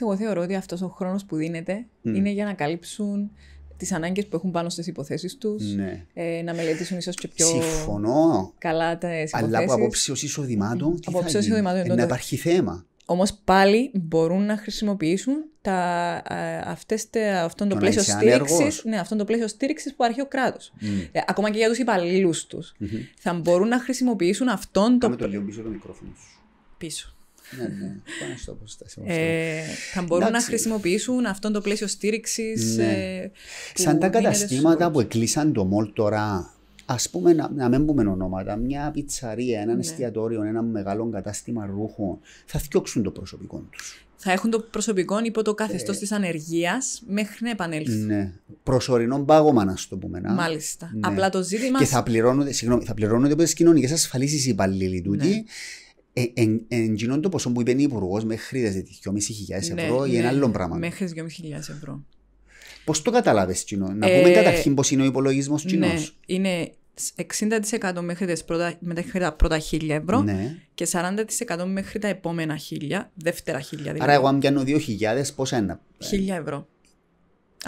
εγώ θεωρώ ότι αυτός ο χρόνος που δίνεται είναι για να καλύψουν τις ανάγκες που έχουν πάνω στις υποθέσεις τους. Ναι. ε, να μελετήσουν ίσως και πιο Συμφωνώ. καλά τα υποθέσεις. Αλλά από ως εισοδημάτων, τι θα εισοδημάτων. ε, να υπάρχει θέμα. Όμως πάλι μπορούν να χρησιμοποιήσουν τα, αυτόν, το, πλαίσιο στήριξης, ναι, αυτόν το πλαίσιο που αρχεί ο κράτος. Ε, ακόμα και για τους υπαλλήλους τους. Θα μπορούν να χρησιμοποιήσουν αυτόν τον. το... το λίγο πίσω το μικρόφωνο σου. Πίσω ναι, ναι. Πάνω στο ε, Θα μπορούν Εντάξει. να χρησιμοποιήσουν αυτό το πλαίσιο στήριξης. Ναι. Ε, Σαν τα καταστήματα που εκλείσαν το μόλ τώρα, ας πούμε, να, να μην πούμε ονόματα, μια πιτσαρία, ένα ναι. εστιατόριο, ένα μεγάλο κατάστημα ρούχων, θα φτιάξουν το προσωπικό τους. Θα έχουν το προσωπικό υπό το καθεστώς ε, της ανεργίας μέχρι να επανέλθουν Ναι. Προσωρινό πάγωμα, να το πούμε. Να. Μάλιστα. Ναι. Απλά το ζήτημα. Και θα πληρώνονται, συγγνώμη, θα πληρώνονται από τις κοινωνικές ασφαλίσεις οι υπαλλήλοι τούτοι. Ναι ε, εν, το ποσό που είπε ο υπουργός μέχρι 2.500 ναι, ευρώ ή ναι, ένα άλλο πράγμα. Μέχρι 2.500 ευρώ. Πώς το καταλάβει, Τσινό, Να πούμε ε, καταρχήν πώς είναι ο υπολογισμός Τσινό. Ναι, είναι 60% μέχρι, πρώτα, τα πρώτα 1.000 ευρώ ναι. και 40% μέχρι τα επόμενα 1.000, δεύτερα 1.000. Δηλαδή. Άρα, εγώ αν πιάνω 2.000, πόσα είναι. 1.000 ευρώ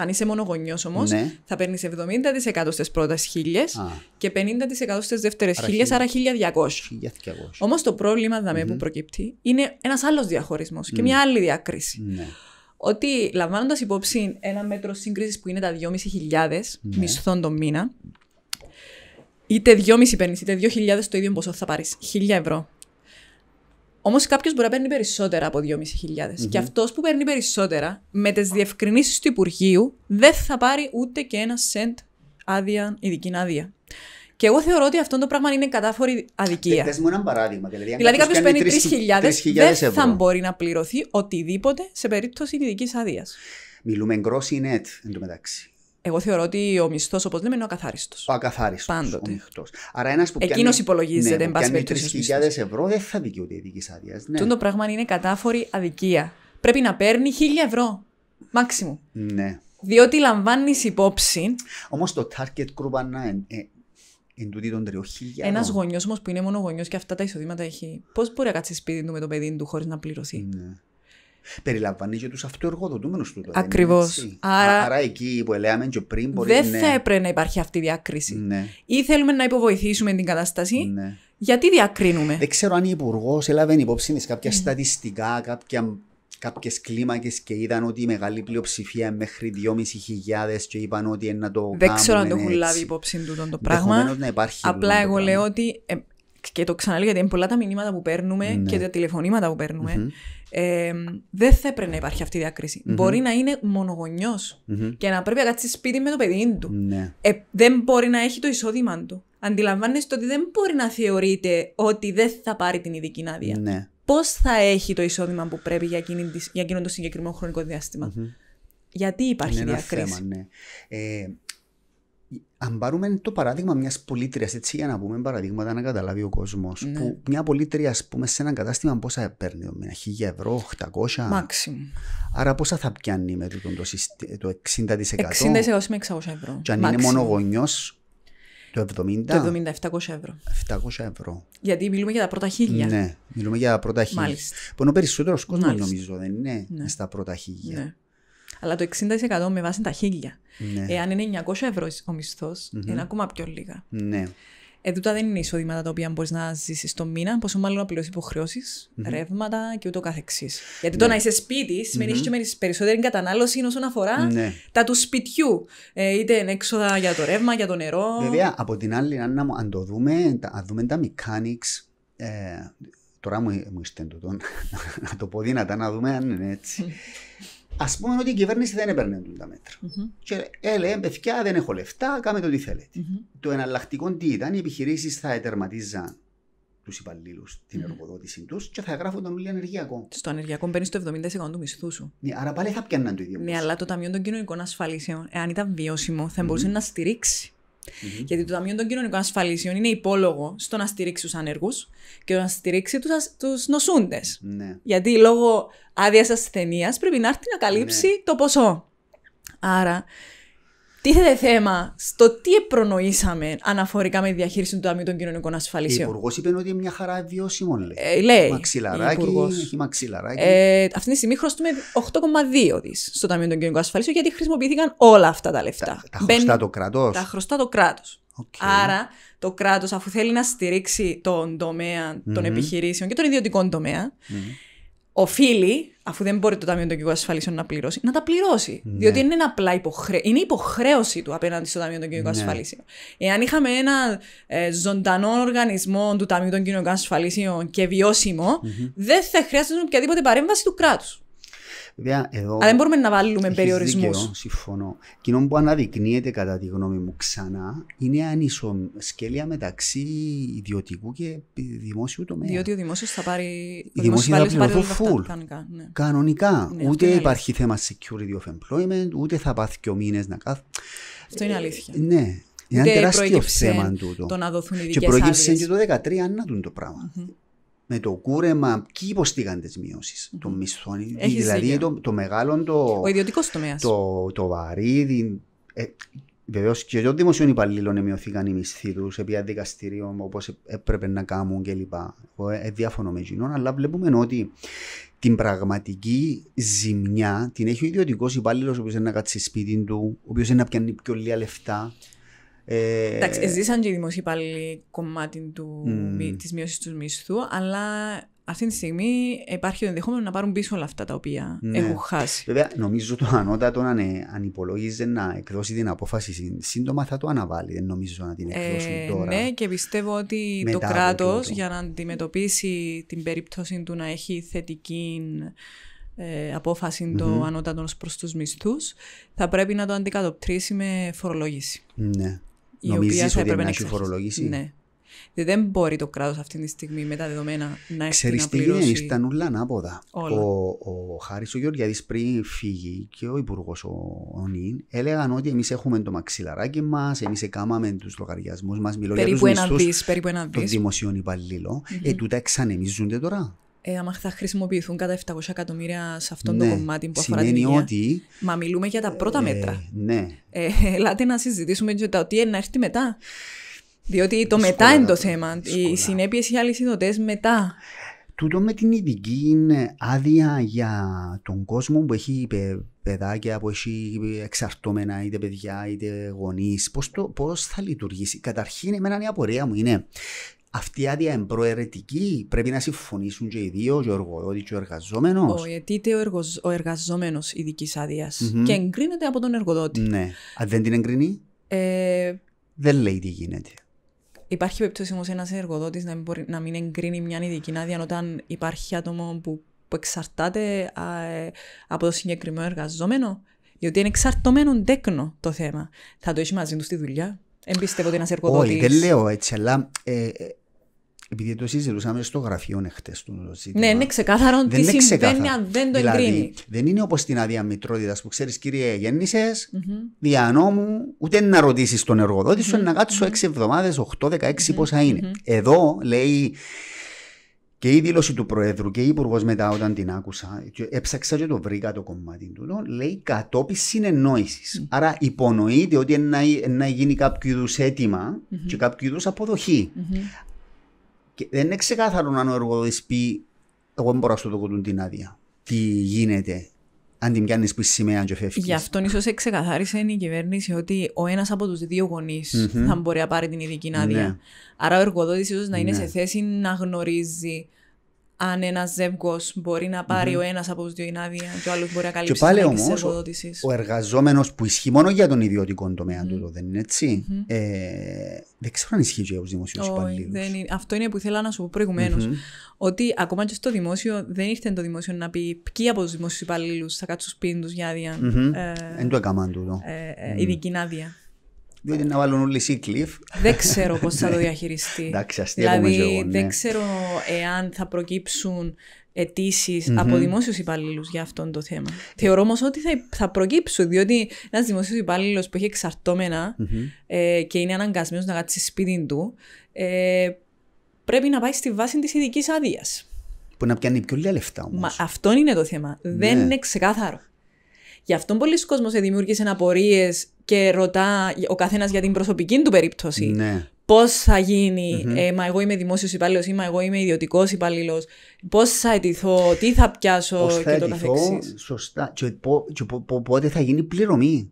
αν είσαι μονογονιός όμως, ναι. θα παίρνεις 70% στις πρώτες χίλιες και 50% στις δεύτερες χίλιε, άρα 1200. Όμως το πρόβλημα δαμέ, που προκύπτει είναι ένας άλλος διαχωρισμός mm. και μια άλλη διακρίση. Ναι. Ότι λαμβάνοντας υπόψη ένα μέτρο σύγκρισης που είναι τα 2.500 ναι. μισθών το μήνα, είτε 2.500 είτε 2.000 το ίδιο ποσό θα πάρεις. 1.000 ευρώ. Όμως κάποιος μπορεί να παίρνει περισσότερα από 2.500. Και αυτός που παίρνει περισσότερα, με τις διευκρινήσεις του Υπουργείου, δεν θα πάρει ούτε και ένα σεντ άδεια, ειδική άδεια. Και εγώ θεωρώ ότι αυτό το πράγμα είναι κατάφορη αδικία. Πες ε, μου ένα παράδειγμα. Δηλαδή, δηλαδή κάποιος παίρνει 3.000, δεν θα μπορεί να πληρωθεί οτιδήποτε σε περίπτωση ειδικής άδειας. Μιλούμε gross net εντωμεταξύ. Εγώ θεωρώ ότι ο μισθός, όπως λέμε, είναι ο ακαθάριστος. Ο ακαθάριστος. Πάντοτε. Ναι, ο Άρα ένας που. Εκείνο υπολογίζεται, εν πάση περιπτώσει. 3.000 ευρώ δεν θα δικαιούται η ειδική άδειας. Ναι. Τον το πράγμα είναι κατάφορη αδικία. Πρέπει να παίρνει 1.000 ευρώ. Μάξιμου. Ναι. Διότι λαμβάνεις υπόψη. Όμως το target group ανά εν, Ένας γονιός όμως που είναι μόνο γονιός και αυτά τα εισοδήματα έχει. Πώς μπορεί να κάτσει σπίτι του με το παιδί του χωρίς να πληρωθεί. Ναι. Περιλαμβάνει και του αυτοεργοδοτούμενου του. Ακριβώ. Άρα... Άρα εκεί που έλεγαμε και πριν μπορεί Δεν θα έπρεπε να υπάρχει αυτή η διάκριση. Ναι. Ή θέλουμε να υποβοηθήσουμε την κατάσταση. Ναι. Γιατί διακρίνουμε. Δεν ξέρω αν η Υπουργός έλαβε υπόψη της κάποια στατιστικά, κάποια κάποιες κλίμακες και είδαν ότι η μεγάλη πλειοψηφία μέχρι 2.500 και είπαν ότι είναι να το Δεν ξέρω αν το έχουν λάβει υπόψη του το πράγμα. Να υπάρχει Απλά εγώ πράγμα. λέω ότι. Ε, και το ξαναλέω γιατί είναι πολλά τα μηνύματα που παίρνουμε ναι. και τα τηλεφωνήματα που παίρνουμε. Mm-hmm δεν θα έπρεπε να υπάρχει αυτή η διακριση Μπορεί να είναι μονογονιός και να πρέπει να κάτσεις σπίτι με το παιδί του. Ναι. Ε, δεν μπορεί να έχει το εισόδημα του. Αντιλαμβάνεστε ότι δεν μπορεί να θεωρείται ότι δεν θα πάρει την ειδική άδεια. Ναι. Πώς θα έχει το εισόδημα που πρέπει για, εκείνη, για εκείνο το συγκεκριμένο χρονικό Γιατί υπάρχει διακρίση. Ναι. ε, αν πάρουμε το παράδειγμα μιας πολίτρια, έτσι για να πούμε παραδείγματα να καταλάβει ο κόσμος, ναι. που μια πολίτρια, ας πούμε, σε ένα κατάστημα πόσα παίρνει, με 1000 ευρώ, 800. Μάξιμου. Άρα πόσα θα πιάνει με το, 60%. 60 με 600 ευρώ. Και αν είναι μόνο γονιός, το 70. Το 70, 700 ευρώ. 700 ευρώ. Γιατί μιλούμε για τα πρώτα χίλια. Ναι, μιλούμε για τα πρώτα χίλια. Μάλιστα. Που είναι ο περισσότερος κόσμος, νομίζω, δεν είναι ναι. στα πρώτα χίλια. Ναι. Αλλά το 60% με βάση τα χίλια. Ναι. Εάν είναι 900 ευρώ ο μισθο mm-hmm. είναι ακόμα πιο λίγα. Ναι. Εδώ δεν είναι εισοδήματα τα οποία μπορείς να ζήσεις το μήνα, πόσο μάλλον να πληρώσει mm-hmm. ρεύματα και ούτω καθεξής. Γιατί ναι. το να είσαι σπίτι σημαίνει mm-hmm. και περισσότερη κατανάλωση όσον αφορά ναι. τα του σπιτιού. Ε, είτε έξοδα για το ρεύμα, για το νερό. Βέβαια, από την άλλη, αν, αν το δούμε, αν δούμε τα mechanics. Ε, τώρα μου, μου είστε τούτο, να το πω δυνατά να δούμε αν είναι έτσι. Ας πούμε ότι η κυβέρνηση δεν έπαιρνε τα μετρα Και έλεγε, «Ε, παιδιά, δεν έχω λεφτά, κάμε το τι θελετε Το εναλλακτικό τι ήταν, οι επιχειρήσεις θα ετερματίζαν τους υπαλλήλους την εργοδότηση τους και θα γράφουν το μίλιο ενεργειακό. Στο ενεργειακό παίρνει το 70% του μισθού σου. Ναι, άρα πάλι θα πιάνναν το ίδιο. Ναι, αλλά το Ταμείο των Κοινωνικών Ασφαλίσεων, εάν ήταν βιώσιμο, θα μπορουσε να στηρίξει Mm-hmm. Γιατί το Ταμείο των Κοινωνικών Ασφαλίσεων είναι υπόλογο στο να στηρίξει τους ανεργούς και να στηρίξει τους τους νοσούντες. Ναι. Γιατί λόγω άδειας ασθενείας πρέπει να έρθει να καλύψει ναι. το ποσό. Άρα τίθεται θέμα στο τι προνοήσαμε αναφορικά με διαχείριση του Ταμείου των Κοινωνικών Ασφαλίσεων. Ο Υπουργός είπε ότι είναι μια χαρά βιώσιμο, λέει. Ε, λέει μαξιλαράκι, έχει μαξιλαράκι. Ε, αυτή τη στιγμή χρωστούμε 8,2 δις στο Ταμείο των Κοινωνικών Ασφαλίσεων γιατί χρησιμοποιήθηκαν όλα αυτά τα λεφτά. Τα, χρωστά το κράτος. Τα χρωστά το κράτος. Άρα το κράτος αφού θέλει να στηρίξει τον τομέα των mm-hmm. επιχειρήσεων και τον ιδιωτικό τομέα, mm-hmm. οφείλει αφού δεν μπορεί το Ταμείο Τοκικών Ασφαλίσεων να πληρώσει, να τα πληρώσει. Ναι. Διότι είναι απλά υποχρέ... είναι υποχρέωση του απέναντι στο Ταμείο των Κοινωνικών ναι. Ασφαλίσεων. Εάν είχαμε ένα ε, ζωντανό οργανισμό του Ταμείου των Κοινωνικών Ασφαλίσεων και βιωσιμο δεν θα χρειάζεται οποιαδήποτε παρέμβαση του κράτους. Εδώ Αλλά δεν μπορούμε να βάλουμε περιορισμούς. Συμφωνώ. Κοινό που αναδεικνύεται, κατά τη γνώμη μου, ξανά είναι ανισοσκέλια μεταξύ ιδιωτικού και δημόσιου τομέα. Διότι ο δημόσιος θα πάρει. Οι δημόσιοι θα πληρωθούν full. Κανονικά. Ναι. κανονικά. Ναι, ούτε υπάρχει θέμα security of employment, ούτε θα πάθει και ο μήνες να κάθεται. Αυτό είναι αλήθεια. Ε, ναι. Είναι ένα τεράστιο θέμα τούτο. Το να δοθούν και προέκυψε και το 2013 να δουν το πράγμα. Mm-hmm με το κούρεμα, ποιοι υποστήκαν τις μειώσεις mm-hmm. των μισθών. Έχεις δηλαδή το, το, μεγάλο το. Ο ιδιωτικός τομέας. Το, το βαρύδι. Ε, Βεβαίως και των δημοσίων υπαλλήλων μειωθήκαν οι μισθοί τους επί δικαστηρίων όπως ε, έπρεπε να κάνουν κλπ. Εγώ ε, ε, διαφωνώ με εκείνον, αλλά βλέπουμε ότι την πραγματική ζημιά την έχει ο ιδιωτικός υπάλληλος, ο οποίος είναι να κάτσει σπίτι του, ο οποίος είναι να πιάνει πιο λίγα λεφτά. Ε, Εντάξει, ζήσαν και οι δημοσίοι πάλι κομμάτι του, mm. της μείωσης του μισθού, αλλά αυτή τη στιγμή υπάρχει το ενδεχόμενο να πάρουν πίσω όλα αυτά τα οποία ναι. έχουν χάσει. Βέβαια, νομίζω το ανώτατο αν, αν υπολόγιζε να εκδώσει την απόφαση σύντομα θα το αναβάλει. Δεν νομίζω να την εκδώσουν ε, τώρα. Ναι, και πιστεύω ότι Μετά το κράτο για να αντιμετωπίσει την περίπτωση του να έχει θετική ε, απόφαση mm-hmm. το ανώτατος προς τους μισθούς, θα πρέπει να το αντικατοπτρίσει με φορολόγηση. Ναι η Νομίζεις οποία θα ότι έπρεπε να έχει φορολογήσει. Ναι. δεν μπορεί το κράτος αυτή τη στιγμή με τα δεδομένα να έχει Ξέρεις τι είναι, ήταν ούλα ανάποδα. Ο, ο Χάρης ο Γεωργιάδης πριν φύγει και ο υπουργός ο, ο Νιν έλεγαν ότι εμείς έχουμε το μαξιλαράκι μας, εμείς έκαναμε τους λογαριασμούς μας, μιλώ για τους ένα δι. δημοσίων Ε, τούτα ξανεμίζονται τώρα ε, άμα θα χρησιμοποιηθούν κατά 700 εκατομμύρια σε αυτό ναι, το κομμάτι που αφορά την υγεία. Ότι... Μα μιλούμε για τα πρώτα ε, μέτρα. Ναι. Ε, ελάτε να συζητήσουμε και τι είναι να έρθει μετά. Διότι το μετά είναι το θέμα. Οι συνέπειες οι αλυσιδωτέ μετά. Τούτο με την ειδική άδεια για τον κόσμο που έχει παιδάκια, που έχει εξαρτώμενα, είτε παιδιά, είτε γονείς. Πώς θα λειτουργήσει. Καταρχήν, εμένα η απορία μου είναι αυτή η άδεια είναι προαιρετική. Πρέπει να συμφωνήσουν και οι δύο, και ο εργοδότης και ο εργαζόμενος. Οετείται ο, εργοζ... ο εργαζόμενος ειδικής άδειας mm-hmm. και εγκρίνεται από τον εργοδότη. Ναι. Αν δεν την εγκρίνει, ε... δεν λέει τι γίνεται. Υπάρχει περίπτωση όμως ένας εργοδότης να, μπορεί... να μην εγκρίνει μια ειδική άδεια όταν υπάρχει άτομο που, που εξαρτάται α, ε, από το συγκεκριμένο εργαζόμενο. Διότι είναι εξαρτωμένο τέκνο το θέμα. Θα το έχει μαζί του στη δουλειά. Εμπιστεύω ότι ένας εργοδότη. Όχι, δεν λέω έτσι, αλλά ε, ε, επειδή το συζητούσαμε στο γραφείο εχθές του ζήτημα. Ναι, είναι ξεκάθαρο τι συμβαίνει αν δεν το δηλαδή, Δεν είναι όπως την άδεια μητρότητας που ξέρεις, κύριε, γέννησες, mm-hmm. δια νόμου, ούτε να ρωτήσεις τον εργοδότη σου, mm-hmm. να κατσει mm mm-hmm. 6 εβδομάδε, 8, 16, πόσα είναι. Εδώ λέει και η δήλωση του Προέδρου και η Υπουργός μετά, όταν την άκουσα, έψαξα και το βρήκα το κομμάτι του, λέει κατόπιν συνεννόησης. Mm-hmm. Άρα υπονοείται ότι να, να γίνει κάποιο είδους αίτημα mm-hmm. και κάποιο είδους αποδοχή. Mm-hmm δεν είναι ξεκάθαρο αν ο εργοδότης πει: Εγώ δεν μπορώ να σου το την άδεια. Τι γίνεται, αν την πιάνεις που σημαία και φεύγεις. Γι' αυτόν ίσως ξεκαθάρισε η κυβέρνηση ότι ο ένας από τους δύο θα μπορεί να πάρει την ειδική άδεια. Ναι. Άρα ο εργοδότης ίσως να είναι ναι. σε θέση να γνωρίζει αν ένας ζεύγος μπορεί να πάρει mm-hmm. ο ένας από τους δύο την άδεια και ο άλλος μπορεί να καλύψει την άδεια τη εργοδότηση. Ο εργαζόμενος που ισχύει μόνο για τον ιδιωτικό τομέα mm-hmm. του, δεν είναι έτσι. Mm-hmm. Ε, δεν ξέρω αν ισχύει για τους δημοσίους υπαλλήλου. Αυτό είναι που ήθελα να σου πω προηγουμένως. Ότι ακόμα και στο δημόσιο δεν ήρθε το δημόσιο να πει ποιοι από τους δημόσιου υπαλλήλους θα κάτσουν σπίτι τους για άδεια. Δεν ε, το έκαναν τούτο. Ε, ε, ειδική άδεια. Διότι να βάλουν όλοι σύκλιφ. Δεν ξέρω πώς θα το ναι. διαχειριστεί. Εντάξει, δηλαδή, ναι. δεν ξέρω εάν θα προκύψουν από δημόσιους υπαλλήλους για αυτό το θέμα. Θεωρώ όμως ότι θα, προκύψουν, διότι ένας δημόσιος υπάλληλος που έχει ε, και είναι αναγκασμένος να κάτσει σπίτι του, ε, πρέπει να πάει στη βάση της ειδικής άδειας. Που να πιάνει πιο λίγα λεφτά όμως. αυτό είναι το θέμα. Δεν ναι. είναι ξεκάθαρο. Γι' αυτό πολλοί κόσμοι δημιούργησαν απορίες και ρωτά ο καθένας για την προσωπική του περίπτωση. Ναι. Πώς θα γινει mm-hmm. ε, μα εγώ είμαι δημόσιος υπάλληλος ή μα εγώ είμαι ιδιωτικός υπάλληλος, πώς θα αιτηθώ, τι θα πιάσω πώς θα και το καθεξής. Σωστά. Και, πότε θα γίνει πληρωμή.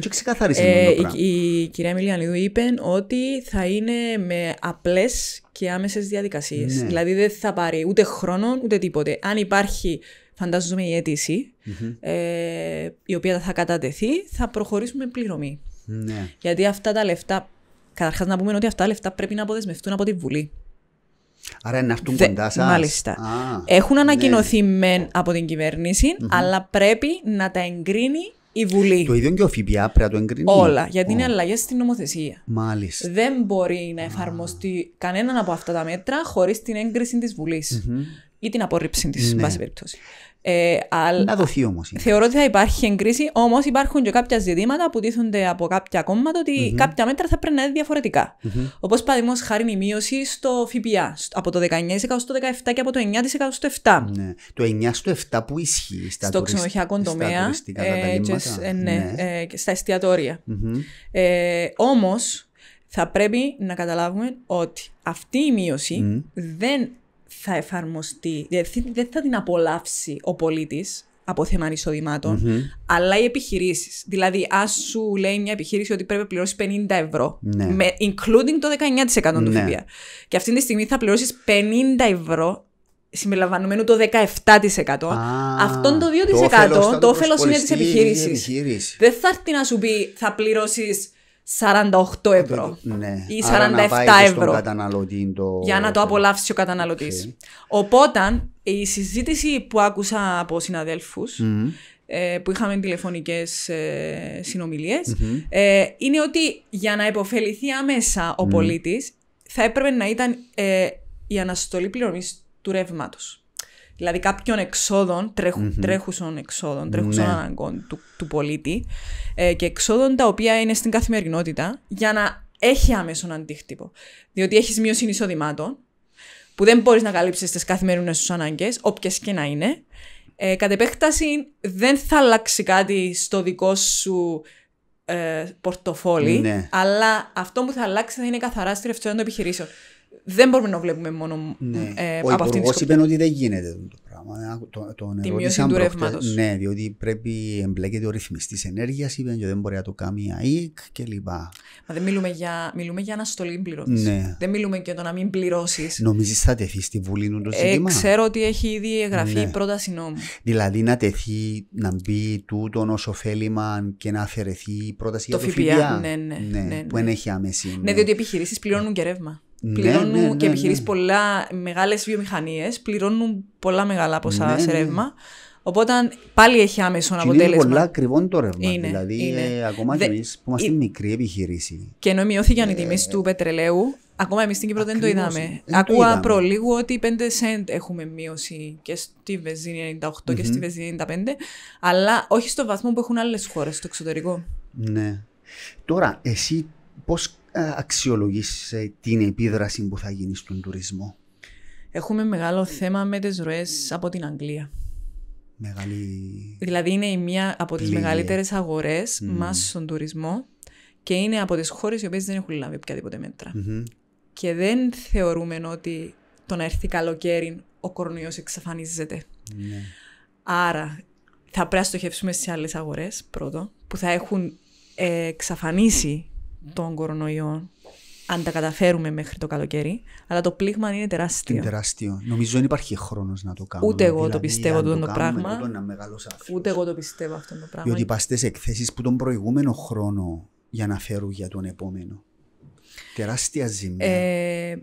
Και ξεκαθάρισε ε, Η, κυρία Μιλιανίδου είπε ότι θα είναι με απλές και άμεσες διαδικασίες. Ναι. Δηλαδή δεν θα πάρει ούτε χρόνο ούτε τίποτε. Αν υπάρχει φαντάζομαι η αίτηση, mm-hmm. ε, η οποία θα κατατεθεί, θα προχωρήσουμε πληρωμή. Ναι. Γιατί αυτά τα λεφτά, καταρχάς να πούμε ότι αυτά τα λεφτά πρέπει να αποδεσμευτούν από τη Βουλή. Άρα να έρθουν κοντά σας. Μάλιστα. Έχουν ναι. ανακοινωθεί ναι. μεν από την κυβερνηση mm-hmm. αλλά πρέπει να τα εγκρίνει η Βουλή. Το ίδιο και ο ΦΠΑ πρέπει να το εγκρίνει. Όλα. Γιατί oh. είναι αλλαγές στην νομοθεσία. Μάλιστα. Δεν μπορεί να εφαρμοστεί ah. κανένα από αυτά τα μέτρα χωρίς την έγκριση της Βουλής. Mm-hmm ή την απόρριψη της, ναι. πάση περιπτώσει. Ε, να δοθεί όμως. Θεωρώ ότι θα υπάρχει εγκρίση, όμως υπάρχουν και κάποια ζητήματα που τίθονται από κάποια κόμματα κάποια μέτρα θα πρέπει να είναι διαφορετικά. Mm-hmm. Όπως παραδείγματος χάρη η μείωση στο ΦΠΑ από το 19% στο 17% και από το 9% στο 7%. Ναι. Το 9% στο 7% που ισχύει στα στο ξενοδοχειακό τομέα ε, ε, ναι, ναι. Ε, στα εστιατορια mm όμως θα πρέπει να καταλάβουμε ότι αυτή η μείωση δεν θα εφαρμοστεί, δηλαδή, δεν θα την απολαύσει ο πολίτης από θέμα αλλά οι επιχειρήσεις. Δηλαδή, ας σου λέει μια επιχείρηση ότι πρέπει να πληρώσει 50 ευρώ, ναι. including το 19% του ναι. ΦΠΑ. Και αυτή τη στιγμή θα πληρώσεις 50 ευρώ συμπεριλαμβανομένου το 17%. αυτό Αυτόν το 2% το όφελος είναι της επιχείρηση. Δεν θα έρθει να σου πει θα πληρώσεις 48 ευρώ ναι. ή 47 ευρώ για να το απολαύσει ο καταναλωτής. Οπότε η συζήτηση που άκουσα από ε, που είχαμε τηλεφωνικές ε, συνομιλιε είναι ότι για να υποφεληθεί άμεσα ο πολίτης θα έπρεπε να ήταν ε, η αναστολή πληρωμής του ρεύματος δηλαδή κάποιων εξόδων, τρέχου, mm-hmm. τρέχουσων εξόδων, τρέχουσων ναι. αναγκών του, πολίτη ε, και εξόδων τα οποία είναι στην καθημερινότητα για να έχει άμεσον αντίκτυπο. Διότι έχεις μείωση εισοδημάτων που δεν μπορείς να καλύψεις τις καθημερινές σου ανάγκες, όποιες και να είναι. Ε, κατ' επέκταση δεν θα αλλάξει κάτι στο δικό σου ε, πορτοφόλι, ναι. αλλά αυτό που θα αλλάξει θα είναι καθαρά στη ρευστότητα των επιχειρήσεων δεν μπορούμε να βλέπουμε μόνο ναι. ε, από αυτήν την σκοπιά. είπε ότι δεν γίνεται το πράγμα. Ε, το, το, Τη μείωση του ρεύματος. Ναι, διότι πρέπει εμπλέκεται ο ρυθμιστής ενέργειας, είπε ότι δεν μπορεί να το κάνει η ΑΕΚ κλπ. Μα δεν μιλούμε για, μιλούμε για αναστολή πληρώση. Ναι. Δεν μιλούμε για το να μην πληρώσεις. Νομίζεις θα τεθεί στη Βουλή νου το ε, ζήτημα. Ε, ξέρω ότι έχει ήδη εγγραφεί ναι. η πρόταση νόμου. Δηλαδή να τεθεί, να μπει τούτο ω ωφέλιμα και να αφαιρεθεί η πρόταση το για το ΦΠΑ. ΦΠΑ. Ναι, ναι, ναι, ναι, ναι, που ναι, ναι, άμεση. Ναι, διότι οι επιχειρήσεις πληρώνουν και ρεύμα. Ναι, πληρώνουν ναι, ναι, ναι, και επιχειρήσει πολλά μεγάλες βιομηχανίες, πληρώνουν πολλά μεγάλα ποσά ναι, σε ναι. ρεύμα. Οπότε πάλι έχει άμεσο και αποτέλεσμα. Είναι πολλά ακριβό το ρεύμα. Είναι, δηλαδή, είναι. Ε, ακόμα και εμείς που είμαστε μικρή επιχειρήση. Και ενώ μειώθηκαν ε, οι τιμές του πετρελαίου, ακόμα εμείς στην Κύπρο δεν το είδαμε. Δεν Ακούω το προλίγου ότι 5 cent έχουμε μείωση και στη βεζίνη 98 mm-hmm. και στη βεζίνη 95, αλλά όχι στο βαθμό που έχουν άλλες χώρες στο εξωτερικό. Ναι. Τώρα, εσύ πώς ε, αξιολογείς ε, την επίδραση που θα γίνει στον τουρισμό. Έχουμε μεγάλο θέμα με τις ροές από την Αγγλία. Μεγάλη... Δηλαδή είναι η μία από τις μεγαλύτερες αγορές μας στον τουρισμό και είναι από τις χώρες οι οποίες δεν έχουν λάβει οποιαδήποτε Και δεν θεωρούμε ότι το να έρθει καλοκαίρι ο κορονοϊός εξαφανίζεται. Ναι. Άρα θα πρέπει να στοχεύσουμε σε άλλες αγορές πρώτο που θα έχουν ε, εξαφανίσει των κορονοϊών, αν τα καταφέρουμε μέχρι το καλοκαίρι. Αλλά το πλήγμα είναι τεράστιο. Είναι τεράστιο. Νομίζω δεν υπάρχει χρόνος να το κάνουμε. Ούτε εγώ το δηλαδή, πιστεύω αυτό το, το, πράγμα. Ούτε εγώ το πιστεύω αυτό το πράγμα. Διότι πας εκθέσεις που τον προηγούμενο χρόνο για να φέρουν για τον επόμενο. Τεράστια ζημιά. Ε,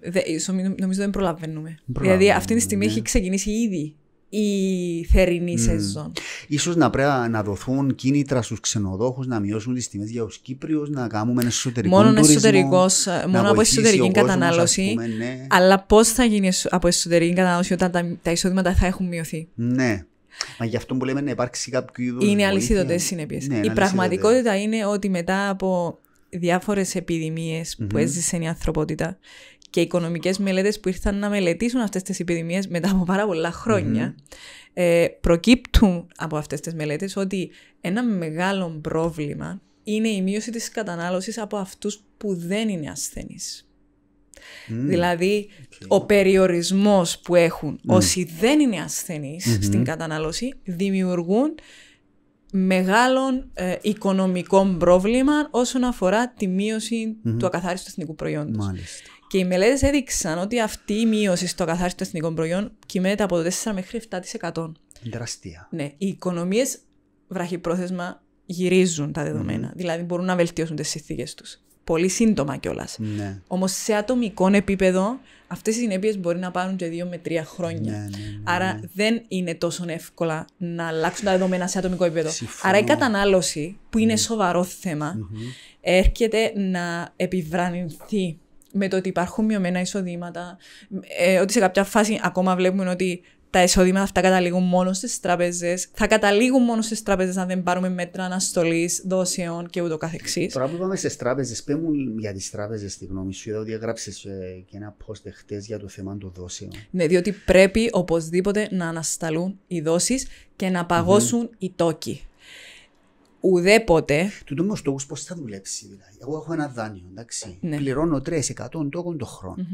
νομίζω δεν προλαβαίνουμε. προλαβαίνουμε. Δηλαδή αυτή τη στιγμή έχει ναι. ξεκινήσει ήδη η θερινή mm. σεζόν. Ίσως να πρέπει να δοθούν κίνητρα στους ξενοδόχους, να μειώσουν τις τιμές για τους Κύπριους, να κάνουμε ένα εσωτερικό μόνο τουρισμό. Εσωτερικός, μόνο από εσωτερική κατανάλωση. Πούμε, ναι. Αλλά πώς θα γίνει από εσωτερική κατανάλωση όταν τα, τα εισόδηματα θα έχουν μειωθεί. Ναι. Μα γι' αυτό που λέμε να υπάρξει κάποιο είδους. Είναι αλυσίδωτε συνέπειες. Ναι, η πραγματικότητα είναι ότι μετά από διάφορες επιδημίες mm-hmm. που έζησε η ανθρωπότητα, και οικονομικές μελέτες που ήρθαν να μελετήσουν αυτές τις επιδημίες μετά από πάρα πολλά ε, προκύπτουν από αυτές τις μελέτες ότι ένα μεγάλο πρόβλημα είναι η μείωση της κατανάλωσης από αυτούς που δεν είναι ασθενείς. Δηλαδή, ο περιορισμός που έχουν όσοι δεν είναι στην κατανάλωση δημιουργούν μεγάλο ε, οικονομικό πρόβλημα όσον αφορά τη μείωση mm-hmm. του ακαθάριστου εθνικού προϊόντος. Μάλιστα. Και οι μελέτες έδειξαν ότι αυτή η μείωση στο καθάριστο των εθνικών προϊόν κυμαίνεται από το 4 μέχρι 7%. Δραστία. Ναι. Οι οικονομίες βραχυπρόθεσμα γυρίζουν τα δεδομένα. Mm. Δηλαδή μπορούν να βελτιώσουν τις συνθήκες τους. Πολύ σύντομα κιόλας. Ναι. Όμως σε ατομικό επίπεδο αυτές οι συνέπειες μπορεί να πάρουν και 2 με 3 χρόνια. Ναι, ναι, Άρα δεν είναι τόσο εύκολα να αλλάξουν τα δεδομένα σε ατομικό επίπεδο. Συμφωνώ. Άρα η κατανάλωση, που είναι σοβαρό θέμα, mm-hmm. έρχεται να επιβραδυνθεί με το ότι υπάρχουν μειωμένα εισοδήματα, ε, ότι σε κάποια φάση ακόμα βλέπουμε ότι τα εισοδήματα αυτά καταλήγουν μόνο στις τράπεζε. Θα καταλήγουν μόνο στις τράπεζε αν δεν πάρουμε μέτρα αναστολής δόσεων και ούτω καθεξής. Τώρα που είπαμε στις τράπεζες, πες μου για τις τράπεζες τη γνώμη σου. Εδώ ότι ε, και ένα post χτε για το θέμα των δόσεων. Ναι, διότι πρέπει οπωσδήποτε να ανασταλούν οι δόσεις και να παγώσουν οι τόκοι ουδέποτε. Του το στόχο πώς θα δουλέψει, δηλαδή. Εγώ έχω ένα δάνειο, εντάξει. Ναι. Πληρώνω 3% τόκων το χρόνο.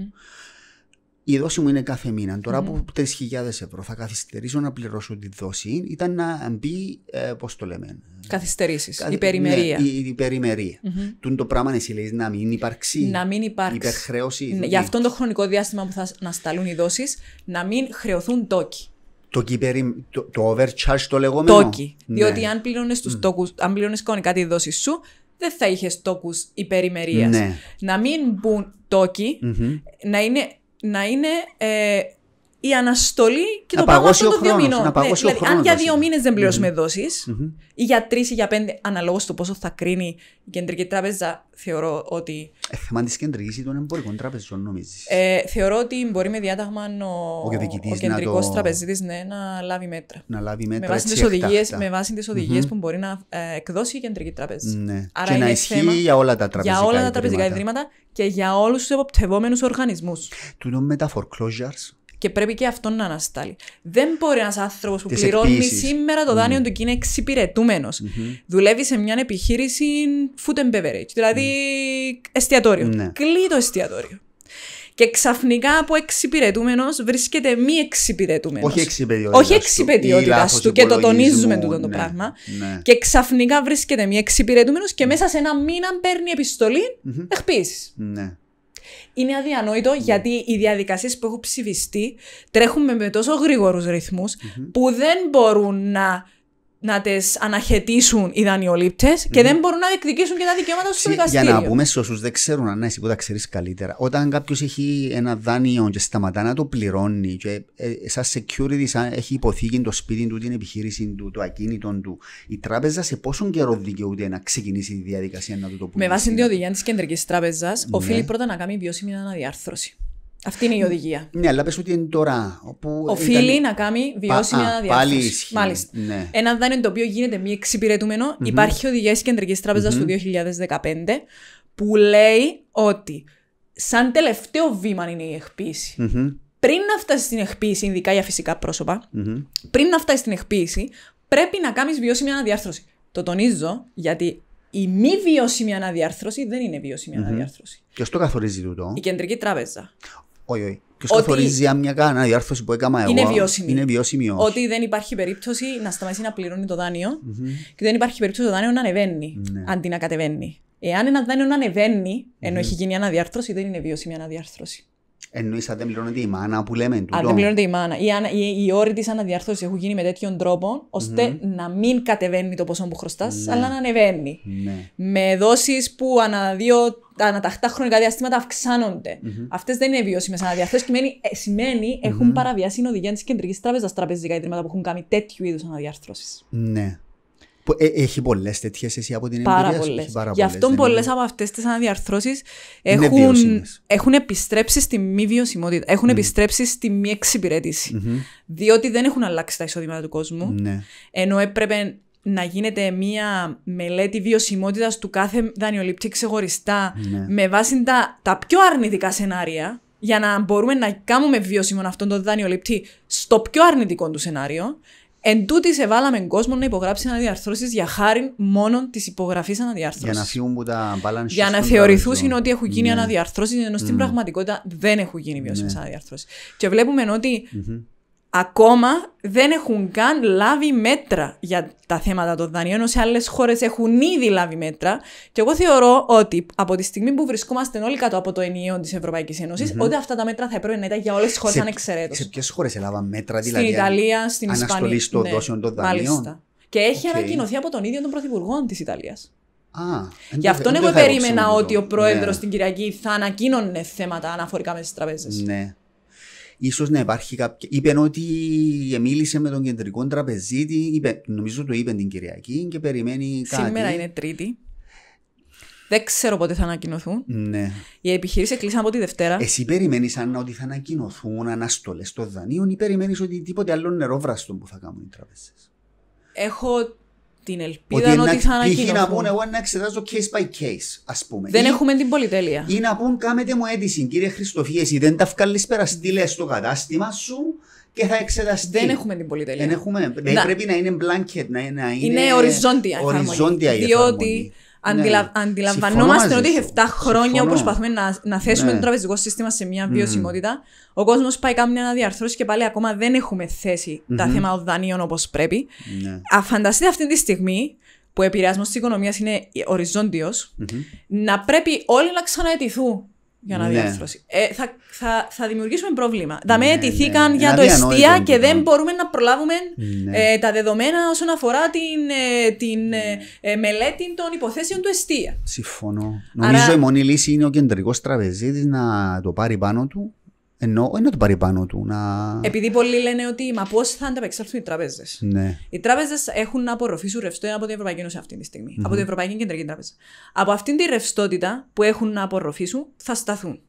Η δόση μου είναι κάθε μήνα. Τώρα από 3.000 ευρώ θα καθυστερήσω να πληρώσω τη δόση. Ήταν να μπει, ε, πώς το λέμε. Ε, Καθυστερήσεις. Υπερημερία. Ναι, η, η υπερημερία. Mm-hmm. το πράγμα εσύ λέει να μην υπάρξει. Να μην υπάρξει. Υπερχρέωση. Ναι, για αυτόν το χρονικό διάστημα που θα να σταλούν οι δόσεις, να μην χρεωθούν τόκοι. Το, κυπερι, το, overcharge το λεγόμενο. Τόκι. Ναι. Διότι αν πληρώνεις τους mm. τόκους, αν πληρώνεις τη δόση σου, δεν θα είχες τόκους υπερημερίας. Ναι. Να μην μπουν τόκοι, να είναι, να είναι ε, η αναστολή και το πάγο των δύο μηνών. Ναι, δηλαδή, αν για δύο μήνες δεν πληρωσουμε δόσεις, mm-hmm. ή για τρεις ή για πέντε, αναλόγως το πόσο θα κρίνει η κεντρική τράπεζα, θεωρώ ότι. Ε, θέμα της κεντρικής ή των εμπορικών τραπεζών, νομίζεις. Ε, θεωρώ ότι μπορεί με διάταγμα ο, ο, ο κεντρικός το... τραπεζίτης ναι, να λάβει μέτρα. Να λάβει μέτρα. Με βάση τις οδηγίε mm-hmm. που μπορεί να ε, εκδώσει η κεντρική τράπεζα. Ναι. Άρα και να ισχύει για όλα τα τραπεζικά, για όλα τα τραπεζικά ιδρύματα και για όλους τους εποπτευόμενους οργανισμούς. Του με τα foreclosures και πρέπει και αυτόν να αναστάλει. Δεν μπορεί ένας άνθρωπος που πληρώνει σήμερα το δάνειο του και είναι Δουλεύει σε μια επιχείρηση food and beverage, δηλαδή εστιατόριο. Mm. Ναι. Κλεί το εστιατόριο. Και ξαφνικά από εξυπηρετούμενος βρίσκεται μη εξυπηρετούμενος. Όχι εξυπηρετούμενος. Όχι εξυπηρετούμενο του, και το τονίζουμε τούτο το ναι. πράγμα. Ναι. Και ξαφνικά βρίσκεται μη εξυπηρετούμενος και μέσα σε ένα μήνα παίρνει επιστολή Ναι. Είναι αδιανόητο ναι. γιατί οι διαδικασίες που έχουν ψηφιστεί τρέχουν με τόσο γρήγορους που δεν μπορούν να να τις αναχαιτήσουν οι δανειολήπτες mm. και δεν μπορούν να διεκδικήσουν και τα δικαιώματα του στο δικαστήριο. Για να πούμε σε όσους δεν ξέρουν, αν εσύ που τα ξέρεις καλύτερα, όταν κάποιος έχει ένα δάνειο και σταματά να το πληρώνει, και ε, ε, σαν security, σαν έχει υποθήκη το σπίτι του, την επιχείρηση του, το ακίνητο του, η τράπεζα σε πόσο καιρό δικαιούται να ξεκινήσει τη διαδικασία να το πουλήσει. Με βάση την οδηγία της Κεντρικής Τράπεζας, ναι. οφείλει πρώτα να κάνει βιώσιμη αναδιάρθρωση. Αυτή είναι η οδηγία. Ναι, αλλά πες ότι είναι τώρα. Οφείλει ήταν... να κάνει βιώσιμη αναδιάρθρωση. Μάλιστα. Ναι. Ένα δάνειο το οποίο γίνεται μη εξυπηρετούμενο. Mm-hmm. Υπάρχει οδηγία της Κεντρικής Τράπεζας του 2015 που λέει ότι σαν τελευταίο βήμα είναι η εκποιηση Πριν να φτάσει στην εκποίηση, ειδικά για φυσικά πρόσωπα, πριν να φτάσει στην εκποίηση, πρέπει να κάνεις βιώσιμη αναδιάρθρωση. Το τονίζω γιατί η μη βιώσιμη αναδιάρθρωση δεν είναι βιώσιμη mm-hmm. αναδιάρθρωση. Ποιο το καθορίζει τούτο, Η Κεντρική Τράπεζα. Όχι, όχι. Και καθορίζει αν μια κάνα που έκανα εγώ. Είναι βιώσιμη. Ότι δεν υπάρχει περίπτωση να σταματήσει να πληρώνει το δανειο και δεν υπάρχει περίπτωση το δάνειο να ανεβαίνει ναι. αντί να κατεβαίνει. Εάν ένα δάνειο να ανεβαίνει, έχει γίνει αναδιάρθρωση, δεν είναι βιώσιμη αναδιάρθρωση. Εννοείς αν δεν πληρώνεται η μάνα που λέμε Αν δεν πληρώνεται η μάνα. Οι, οι, οι όροι της αναδιάρθρωσης έχουν γίνει με τέτοιον τρόπο να μην κατεβαίνει το ποσό που χρωστάς, ναι. αλλά να ανεβαίνει. Ναι. Με δόσεις που ανα δύο, αναταχτά χρονικά διαστήματα αυξάνονται. Αυτές δεν είναι βιώσιμες αναδιαρθρώσει. Σημαίνει, ε, έχουν παραβιάσει οι οδηγία της Κεντρικής Τράπεζας τραπεζικά ιδρύματα που έχουν κάνει τέτοιου είδους αναδιαρθρώσει. Ναι. Ε, έχει πολλές τέτοιες εσύ από την εμπειρία Σου, Γι' αυτό πολλέ από αυτές τις αναδιαρθρώσεις έχουν, έχουν επιστρέψει στη μη βιωσιμότητα, έχουν επιστρέψει στη μη εξυπηρετηση Διότι δεν έχουν αλλάξει τα εισόδηματα του κόσμου. Ναι. Ενώ έπρεπε να γίνεται μια μελέτη βιωσιμότητας του κάθε δανειολήπτη ξεχωριστά ναι. με βάση τα, πιο αρνητικά σενάρια για να μπορούμε να κάνουμε βιώσιμο αυτόν τον δανειολήπτη στο πιο αρνητικό του σενάριο Εν τούτη σε βάλαμε κόσμο να υπογράψει αναδιαρθρώσεις για χάρη μόνο της υπογραφής αναδιαρθρώσεων. Για να θεωρηθούν ότι έχουν γίνει ναι. αναδιαρθρώσεις, ενώ στην ναι. πραγματικότητα δεν έχουν γίνει βιώσιμε ναι. αναδιαρθρώσεις. Και βλέπουμε ακόμα δεν έχουν καν λάβει μέτρα για τα θέματα των δανείων, όσοι σε άλλες χώρες έχουν ήδη λάβει μέτρα. Και εγώ θεωρώ ότι από τη στιγμή που βρισκόμαστε όλοι κάτω από το ενιαίο της Ευρωπαϊκής Ένωσης, mm-hmm. ότι αυτά τα μέτρα θα έπρεπε να ήταν για όλες τις χώρες ανεξαιρέτως. Σε ποιες χώρες έλαβαν μέτρα, δηλαδή στην Ιταλία, στην Ισπανία. Αναστολή των ναι, δόσεων των δανείων. Μάλιστα. Και έχει okay. ανακοινωθεί από τον ίδιο τον Πρωθυπουργό της Ιταλίας. Ah, Γι' αυτό εγώ περίμενα ότι ο πρόεδρο ναι. την Κυριακή θα ανακοίνωνε θέματα αναφορικά μες τι τραπέζες. Ναι ίσως να υπάρχει κάποια. Είπε ότι μίλησε με τον κεντρικό τραπεζίτη, είπε, νομίζω το είπε την Κυριακή και περιμένει κάτι. Σήμερα είναι Τρίτη. Δεν ξέρω πότε θα ανακοινωθούν. Ναι. Ή επιχείρηση κλείσαν από τη Δευτέρα. Εσύ περιμένεις αν ότι θα ανακοινωθούν αναστολές των δανείων ή περιμένεις ότι τίποτε άλλο βραστούν που θα κάνουν οι τράπεζε. Έχω την ελπίδα ότι, θα ανακοινωθούν. να πούν εγώ να εξετάζω case by case, ας πούμε. Δεν ή, έχουμε την πολυτέλεια. Ή να πούν κάμετε μου αίτηση, κύριε Χριστοφή, εσύ δεν τα βγάλεις πέρα, στείλε στο κατάστημα σου και θα εξεταστεί. Δεν έχουμε την πολυτέλεια. Δεν έχουμε, να. Ναι, πρέπει να είναι blanket, να, είναι, είναι οριζόντια, οριζόντια η εφαρμογή. Διότι ναι. Αντιλαμβανόμαστε ότι 7 χρόνια που προσπαθούμε να, να θέσουμε ναι. το τραπεζικό σύστημα σε μια βιωσιμότητα. Ο κόσμος πάει κάμια να διαρθρώσει και πάλι ακόμα δεν έχουμε θέσει mm-hmm. τα θέματα των δανείων όπως πρέπει. Ναι. τα θεματα των δανειων οπω πρεπει mm αυτη τη στιγμή που ο επηρεασμός της οικονομίας είναι να πρέπει όλοι να ξαναετηθούν για να ναι. Ε, θα, θα, θα δημιουργήσουμε πρόβλημα. Ναι, τα με ναι. για το εστία και δεν μπορούμε να προλάβουμε ναι. ε, τα δεδομένα όσον αφορά την, ε, την ε, μελέτη των υποθέσεων του εστία. Συμφωνώ. Άρα... Νομίζω η μόνη λύση είναι ο κεντρικός τραπεζίτης να το πάρει πάνω του ενώ δεν το πάρει πάνω του. Να... Επειδή πολλοί λένε ότι μα πώς θα ανταπεξέλθουν οι τράπεζες. Ναι. Οι τράπεζες έχουν να απορροφήσουν ρευστότητα από την Ευρωπαϊκή Ένωση αυτή τη στιγμη mm-hmm. από την Ευρωπαϊκή Κεντρική Τράπεζα. Από αυτήν τη ρευστότητα που έχουν να απορροφήσουν θα σταθούν.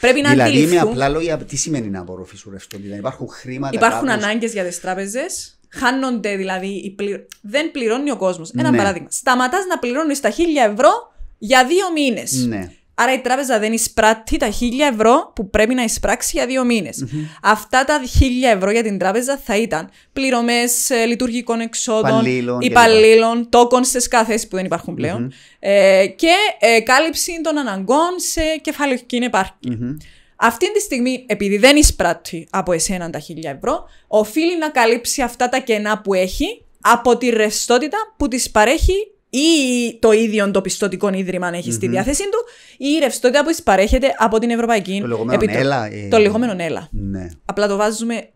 Πρέπει να δηλαδή, με απλά λόγια, τι σημαίνει να απορροφήσουν ρευστότητα. Δηλαδή, υπάρχουν χρήματα. Υπάρχουν κάπως... ανάγκες για τις τράπεζες. Χάνονται δηλαδή. Δεν πληρώνει ο κόσμος. Ένα ναι. παράδειγμα. Σταματάς να πληρώνεις τα 1000 ευρώ για δύο μήνες. Ναι. Άρα η τράπεζα δεν εισπράττει τα 1000 ευρώ που πρέπει να εισπράξει για δύο Αυτά τα 1000 ευρώ για την τράπεζα θα ήταν πληρωμές ε, λειτουργικών εξόδων, υπαλλήλων, τόκων στι καθέσει που δεν υπάρχουν ε, και ε, κάλυψη των αναγκών σε κεφαλική επαρκεια επάρκεια. Mm-hmm. Αυτή τη στιγμή, επειδή δεν εισπράττει από εσένα τα 1000 ευρώ, οφείλει να καλύψει αυτά τα κενά που έχει από τη ρευστότητα που της παρέχει ή το ίδιο το πιστοτικό ίδρυμα αν έχεις mm-hmm. στη διάθεσή του, ή η το ιδιο το πιστοτικο ιδρυμα αν εχει στη διαθεση του η η ρευστοτητα που παρέχεται από την Ευρωπαϊκή Επιτροπή. Το λεγόμενο ΝΕΛΑ. Ε, ναι. Απλά το βαζουμε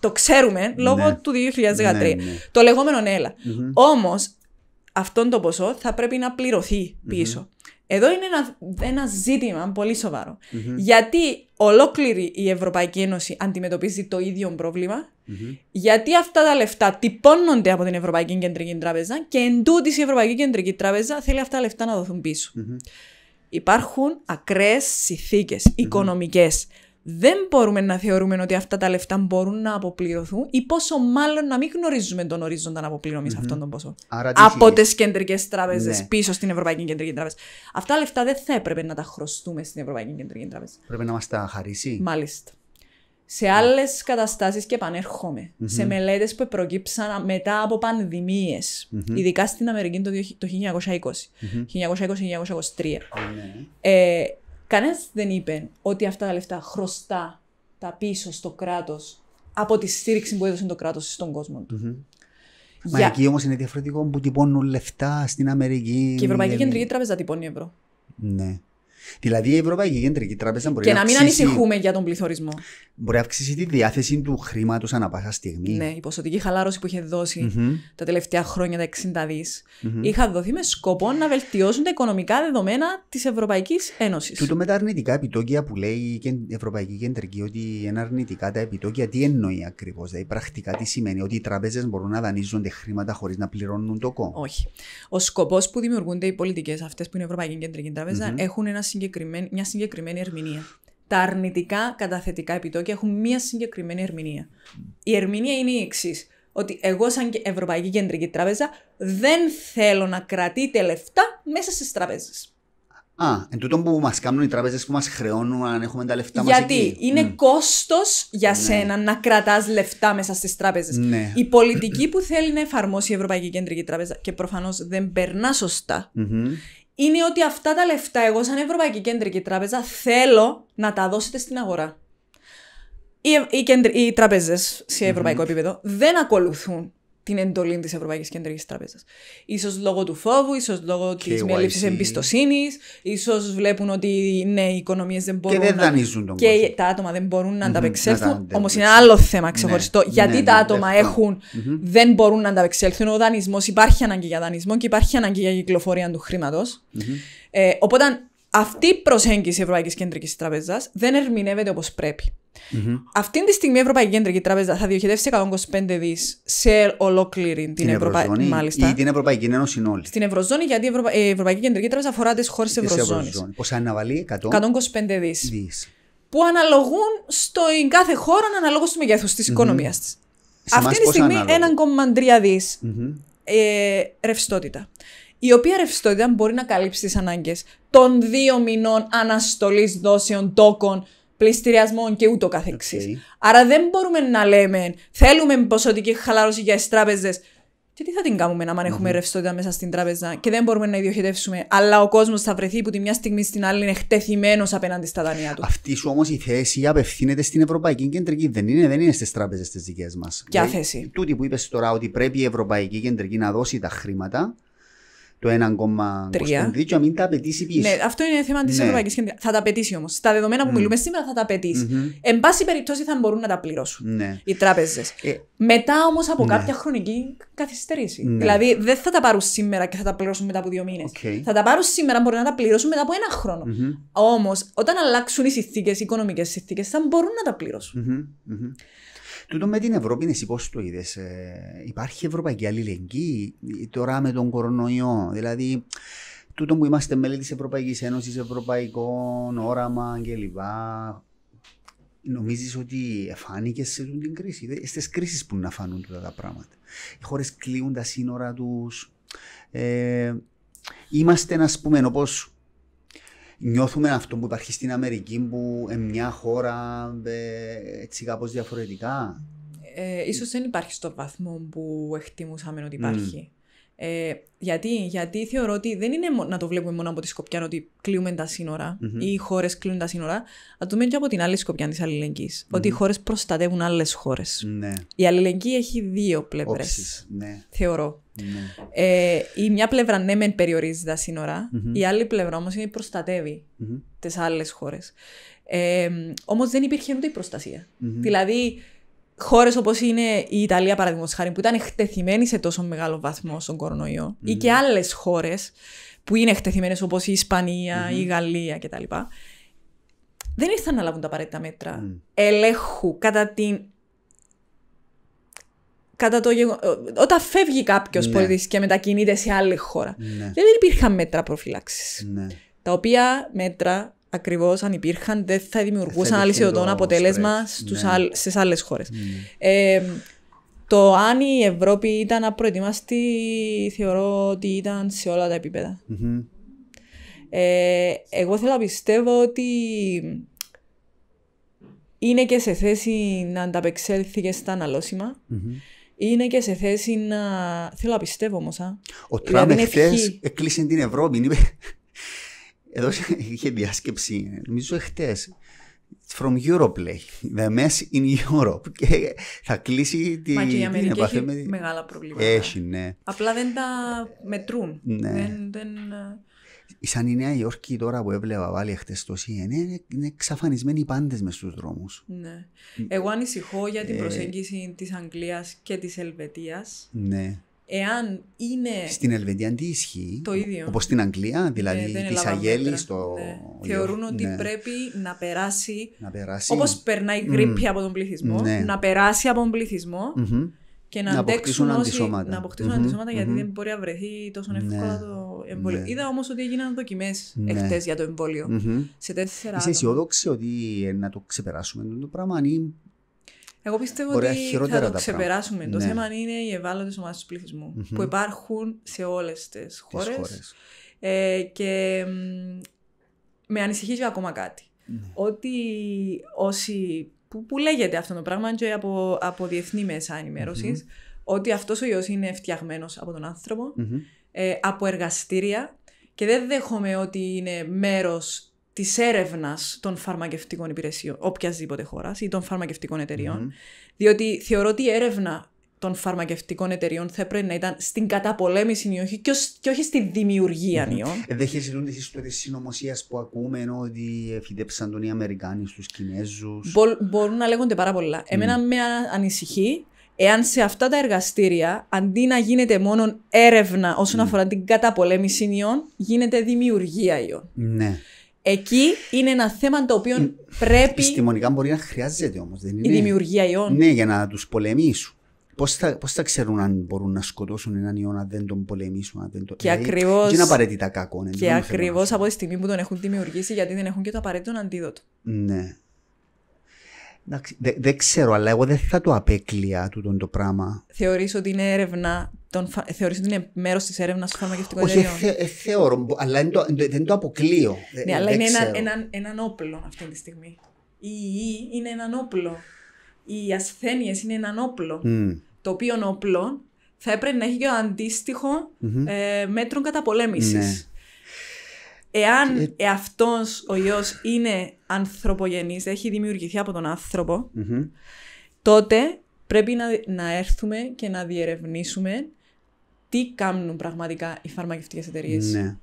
Το ξέρουμε λόγω ναι. του 2013. Ναι, ναι. το λεγόμενο ΝΕΛΑ. Mm-hmm. Όμω, αυτό το ποσό θα πρέπει να πληρωθεί πίσω. Εδώ είναι ένα, ένα ζήτημα πολύ σοβαρό. Γιατί ολόκληρη η Ευρωπαϊκή Ένωση αντιμετωπίζει το ίδιο πρόβλημα γιατί αυτά τα λεφτά τυπώνονται από την Ευρωπαϊκή Κεντρική Τράπεζα και εν τούτης η Ευρωπαϊκή Κεντρική Τράπεζα θέλει αυτά τα λεφτά να δοθούν Υπάρχουν ακραίες οικονομικές. Δεν μπορούμε να θεωρούμε ότι αυτά τα λεφτά μπορούν να αποπληρωθούν ή πόσο μάλλον να μην γνωρίζουμε τον οριζοντα να αναποπληρωμή mm-hmm. αυτόν τον πόσο. από τι κεντρικές τράπεζες ναι. πίσω στην Ευρωπαϊκή Κεντρική Τράπεζα. Αυτά τα λεφτά δεν θα έπρεπε να τα χρωστούμε στην Ευρωπαϊκή Κεντρική Τράπεζα. Πρέπει να μας τα χαρίσει. Μάλιστα σε ναι. άλλες καταστάσεις και επανερχομαι Σε μελέτες που προκύψαν μετά από πανδημίες, ειδικά στην Αμερική το, το 1920, mm-hmm. 1920-1923. Ε, Κανένας δεν είπε ότι αυτά τα λεφτά χρωστά τα πίσω στο κράτος από τη στήριξη που έδωσε το κράτος στον κόσμο του. Μα εκεί όμως είναι διαφορετικό που τυπώνουν λεφτά στην Αμερική. Και η Ευρωπαϊκή δηλαδή. Κεντρική Τράπεζα τυπώνει ευρώ. Ναι. Δηλαδή η Ευρωπαϊκή Κεντρική Τράπεζα μπορεί και να, να μην ανησυχούμε για τον πληθωρισμό. Μπορεί να αυξήσει τη διάθεση του χρήματος ανά πάσα στιγμή. Ναι, η ποσοτική χαλάρωση που είχε δώσει mm-hmm. τα τελευταία χρόνια, τα 60 δι, mm-hmm. είχα δοθεί με σκοπό να βελτιώσουν τα οικονομικά δεδομένα της Ευρωπαϊκής Ένωσης. Τούτο με τα αρνητικά επιτόκια που λέει η Ευρωπαϊκή Κεντρική, ότι είναι αρνητικά τα επιτόκια, τι εννοεί ακριβώς. Δηλαδή πρακτικά τι σημαίνει, ότι οι τράπεζες μπορούν να δανείζονται χρήματα χωρίς να πληρώνουν το κόμμα. Όχι. Ο σκοπός που δημιουργούνται οι πολιτικές αυτές που είναι η Ευρωπαϊκή Κεντρική Τράπεζα mm-hmm. έχουν ένα συγκεκριμένη, μια συγκεκριμένη ερμηνεία. Τα αρνητικά καταθετικά επιτόκια έχουν μια συγκεκριμένη ερμηνεία. Η ερμηνεία είναι η εξής. Ότι εγώ, σαν Ευρωπαϊκή Κεντρική Τράπεζα, δεν θέλω να κρατείτε λεφτά μέσα στις τραπέζες. Α, εν τούτο που μας κάνουν οι τραπέζε που μας χρεώνουν αν έχουμε τα λεφτά μας. Γιατί μας εκεί. είναι mm. κόστος για ναι. σένα να κρατάς λεφτά μέσα στις τράπεζες. Ναι. Η πολιτική που θέλει να εφαρμόσει η Ευρωπαϊκή Κεντρική Τράπεζα και προφανώς δεν περνά είναι ότι αυτά τα λεφτά εγώ σαν Ευρωπαϊκή Κεντρική Τράπεζα θέλω να τα δώσετε στην αγορά. Οι, οι, οι τράπεζε σε ευρωπαικο επίπεδο δεν ακολουθούν την εντολή της Ευρωπαϊκής Κεντρικής Τράπεζας. σω λόγω του φόβου, ίσως λόγω της λήψη εμπιστοσύνης, ίσως βλέπουν ότι ναι, οι οικονομίες δεν μπορούν. Και δεν δανείζουν τον κόσμο. Και τα άτομα δεν μπορούν να ανταπεξέλθουν. Όμως είναι άλλο θέμα ξεχωριστό. Ναι, γιατί ναι, τα ναι, άτομα ναι, έχουν, δεν μπορούν να ανταπεξέλθουν. Ο δανεισμός υπάρχει ανάγκη για δανεισμό και υπάρχει ανάγκη για κυκλοφορία του χρήματος. Ε, οπότε αυτή η προσέγγιση Ευρωπαϊκής Κεντρικής Τράπεζας δεν ερμηνεύεται όπως πρέπει. Mm-hmm. Αυτή τη στιγμή η Ευρωπαϊκή Κεντρική Τράπεζα θα διοχετεύσει 125 δις σε ολόκληρη την, την Ευρωπαϊκή ή την Ευρωπαϊκή Ένωση όλη. Στην Ευρωζώνη, γιατί η, η Ευρωπαϊκή Κεντρική Τράπεζα αφορά τις χώρες της Ευρωζώνη. Πόσα αναβαλεί, 100... 125 δι. Που αναλογούν στην κάθε χώρα αναλόγω του μεγέθους της mm-hmm. οικονομίας της. Αυτή τη στιγμή 1,3 δι ε, ρευστότητα. Η οποία ρευστότητα μπορεί να καλύψει τις ανάγκες των δύο μηνών αναστολής δόσεων τόκων πληστηριασμών και ούτω καθεξής. Okay. Άρα δεν μπορούμε να λέμε θέλουμε ποσοτική χαλάρωση για τις τράπεζες. Και τι θα την κάνουμε άμα mm-hmm. έχουμε ρευστότητα μέσα στην τράπεζα και δεν μπορούμε να ιδιοχετεύσουμε. Αλλά ο κόσμος θα βρεθεί που τη μια στιγμή στην άλλη είναι εκτεθειμένο απέναντι στα δανεία του. Αυτή σου όμως η θέση απευθύνεται στην Ευρωπαϊκή Κεντρική. Δεν είναι, δεν είναι στις τράπεζες τις δικές μας. Ποια δηλαδή, θέση. Τούτη που είπες τώρα ότι πρέπει η Ευρωπαϊκή Κεντρική να δώσει τα χρήματα το 1,3 δίκιο, μην τα απαιτήσει πίσω. Ναι, αυτό είναι θέμα της ναι. Ευρωπαϊκής Κεντρικής. Θα τα απαιτήσει όμως. Στα δεδομένα που μιλούμε σήμερα θα τα απαιτήσει. Mm-hmm. Εν πάση περιπτώσει θα μπορούν να τα πληρώσουν ναι. οι τράπεζες. Ε... Μετά όμως από ναι. κάποια χρονική καθυστέρηση. Ναι. Δηλαδή δεν θα τα πάρουν σήμερα και θα τα πληρώσουν μετά από δύο μήνες. Okay. Θα τα πάρουν σήμερα, μπορεί να τα πληρώσουν μετά από ένα χρόνο. Mm-hmm. Όμως όταν αλλάξουν οι συνθήκες, οι οικονομικές συνθήκες, θα μπορούν να τα πληρώσουν. Mm-hmm. Τούτο με την Ευρώπη είναι πώ το είδε. υπάρχει ευρωπαϊκή αλληλεγγύη τώρα με τον κορονοϊό. Δηλαδή, τούτο που είμαστε μέλη της Ευρωπαϊκής Ένωσης, Ευρωπαϊκών όραμα κλπ. Νομίζεις ότι φάνηκε σε την κρίση. Στις κρίσεις που να φανούν τότε τα πράγματα. Οι χώρες κλείουν τα σύνορα τους. Ε, είμαστε, ας πούμε, νιώθουμε αυτό που υπάρχει στην Αμερική που μια χώρα ε, έτσι κάπως διαφορετικά. Ε, ίσως δεν υπάρχει στο βαθμό που εκτιμούσαμε ότι υπάρχει. Ε, γιατί, γιατί θεωρώ ότι δεν είναι να το βλέπουμε μόνο από τη σκοπιά ότι κλείουμε τα συνορα ή οι χώρες κλείνουν τα σύνορα. αλλά το δούμε και από την άλλη σκοπιά της αλληλεγγυη Ότι οι χώρες προστατεύουν άλλες χώρες. Ναι. Η αλληλεγγύη έχει δύο πλευρές. Ναι. Θεωρώ. Ναι. Ε, η μια πλευρά ναι μεν περιορίζει τα συνορα η άλλη πλευρά όμως είναι προστατεύει mm-hmm. τις άλλες χώρες. Ε, όμως δεν υπήρχε ούτε η προστασία. Δηλαδή χώρες όπως είναι η Ιταλία, παραδείγματος χάρη, που ήταν εκτεθειμένη σε τόσο μεγάλο βαθμό στον κορονοιο ή και άλλες χώρες που είναι εκτεθειμένες όπως η ισπανια η Γαλλία κτλ. Δεν ήρθαν να λάβουν τα απαραίτητα μέτρα ελέγχου κατά την όταν φεύγει κάποιος ναι. πολίτης και μετακινείται σε άλλη χώρα. Ναι. Δεν υπήρχαν μέτρα προφυλάξη. Ναι. Τα οποία μέτρα ακριβώς αν υπήρχαν δεν θα δημιουργούσαν αλυσιωτών αποτέλεσμα στις άλλες χώρες. το αν η Ευρώπη ήταν απροετοίμαστη, θεωρώ ότι ήταν σε όλα τα επιπεδα ε, εγώ θέλω να πιστεύω ότι είναι και σε θέση να ανταπεξέλθει και στα αναλωσιμα είναι και σε θέση να. Θέλω να πιστεύω όμως. Ο δηλαδή, Τραμπ εχθέ έκλεισε την Ευρώπη. Είπε... Εδώ είχε διάσκεψη, νομίζω εχθές. From Europe λέει. The mess in Europe. Και θα κλείσει τη, Μα και η Αμερική έχει με... μεγάλα προβλήματα. Έχει, ναι. Απλά δεν τα μετρούν. Ναι. Δεν, δεν σαν η Νέα Υόρκη τώρα που έβλεπα βάλει χτες το CNN, είναι εξαφανισμένοι οι πάντες μες στους δρόμους. Ναι. Εγώ ανησυχώ για την ε, προσέγγιση της Αγγλίας και της Ελβετίας. Ναι. Εάν είναι... Στην Ελβετία τι ισχύει, το ίδιο. όπως στην Αγγλία, ναι, δηλαδή ναι, τη Αγέλη στο... Ναι. Θεωρούν ότι ναι. πρέπει να περάσει, να περάσει... περνάει η γρήπη από τον πληθυσμό, ναι. να περάσει από τον πληθυσμο και να, να αντισώματα. να αποκτήσουν mm-hmm, αντισώματα mm-hmm. γιατί δεν μπορεί να βρεθεί τόσο ναι, εύκολα ναι, το εμβόλιο. Ναι. Είδα όμως ότι έγιναν δοκιμές ναι. εχθές για το εμβόλιο. Mm-hmm. Σε τέσσερα. Είσαι αισιόδοξη ότι ε, να το ξεπεράσουμε το πράγμα, ή... Εγώ πιστεύω ότι θα το ξεπεράσουμε. Το ναι. θέμα είναι οι ευάλωτες ομάδες του πληθυσμού που υπάρχουν σε όλες τις χώρε. Ε, και με ανησυχεί ακόμα κάτι. Ναι. Ότι όσοι που, λέγεται αυτό το πράγμα και απο από διεθνή μέσα ενημέρωσης, mm-hmm. ότι αυτός ο ιός είναι φτιαγμένος από τον ανθρωπο ε, από εργαστήρια και δεν δέχομαι ότι είναι μέρος της έρευνας των φαρμακευτικών υπηρεσιών οποιασδήποτε χώρας ή των φαρμακευτικών εταιριών, mm-hmm. διότι θεωρώ ότι η των φαρμακευτικων εταιριων διοτι θεωρω οτι η ερευνα των φαρμακευτικών εταιριών θα έπρεπε να ήταν στην καταπολέμηση νιώχη και, και όχι στη δημιουργία ε, Δεν έχει τις ιστορίες συνωμοσίας που ακούμε ενώ ότι φυτέψαν τον οι Αμερικάνοι στους Κινέζους. μπορούν να λέγονται πάρα πολλά. Εμένα με ανησυχεί εάν σε αυτά τα εργαστήρια αντί να γίνεται μόνο έρευνα όσον αφορά την καταπολέμηση ιών, γίνεται δημιουργία ιών. Ναι. Εκεί είναι ένα θέμα το οποίο πρέπει. Επιστημονικά μπορεί να χρειάζεται όμως. Η δημιουργία ιών. Ναι, για να τους πολεμήσουν. Πώς θα, θα ξέρουν αν μπορούν να σκοτώσουν έναν ιό, να δεν τον πολεμήσουν, να δεν τον... Και ακριβώ δηλαδή, ακριβώς... είναι απαραίτητα κακό. Ναι, και ακριβώ από τη στιγμή που τον έχουν δημιουργήσει, γιατί δεν έχουν και το απαραίτητο αντίδοτο. Ναι. Δεν δε ξέρω, αλλά εγώ δεν θα το απέκλεια τούτο το πράγμα. Θεωρείς ότι είναι έρευνα, τον, θεωρείς ότι είναι μέρος της έρευνας φαρμακευτικού φαρμακευτικών Όχι, Όχι, ε, θεωρώ, αλλά το, ε, δεν το αποκλείω. Ναι, ε, αλλά είναι ένα, ένα, έναν όπλο αυτή τη στιγμή. Η, η είναι έναν όπλο οι ασθένειες είναι έναν όπλο. Το οποίο όπλο θα έπρεπε να έχει και το αντίστοιχο mm-hmm. Ε, μέτρο καταπολέμησης. Ναι. Εάν ε, αυτό ο ιό είναι ανθρωπογενής, έχει δημιουργηθεί από τον ανθρωπο τότε πρέπει να, έρθουμε και να διερευνήσουμε τι κάνουν πραγματικά οι φαρμακευτικές εταιρείες. Ναι.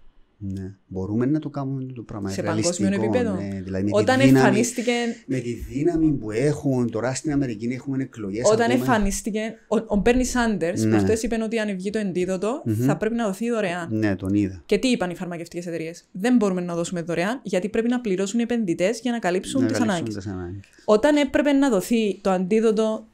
Ναι. Μπορούμε να το κάνουμε το πράγμα. Σε παγκόσμιο ναι. επίπεδο. Ναι. Δηλαδή, με Όταν δύναμη, εμφανίστηκε. Με τη δύναμη που έχουν τώρα στην Αμερική έχουμε εκλογές. Όταν εμφανίστηκε. Ο Μπέρνι Σάντερ ναι. χθε είπε ότι αν βγει το αντίδοτο, mm mm-hmm. θα πρέπει να δοθεί δωρεάν. Ναι, τον είδα. Και τι είπαν οι φαρμακευτικές εταιρείες. Δεν μπορούμε να δώσουμε δωρεάν γιατί πρέπει να πληρώσουν οι επενδυτές για να καλύψουν τι ανάγκε. Όταν έπρεπε να δοθεί το αντίδοτο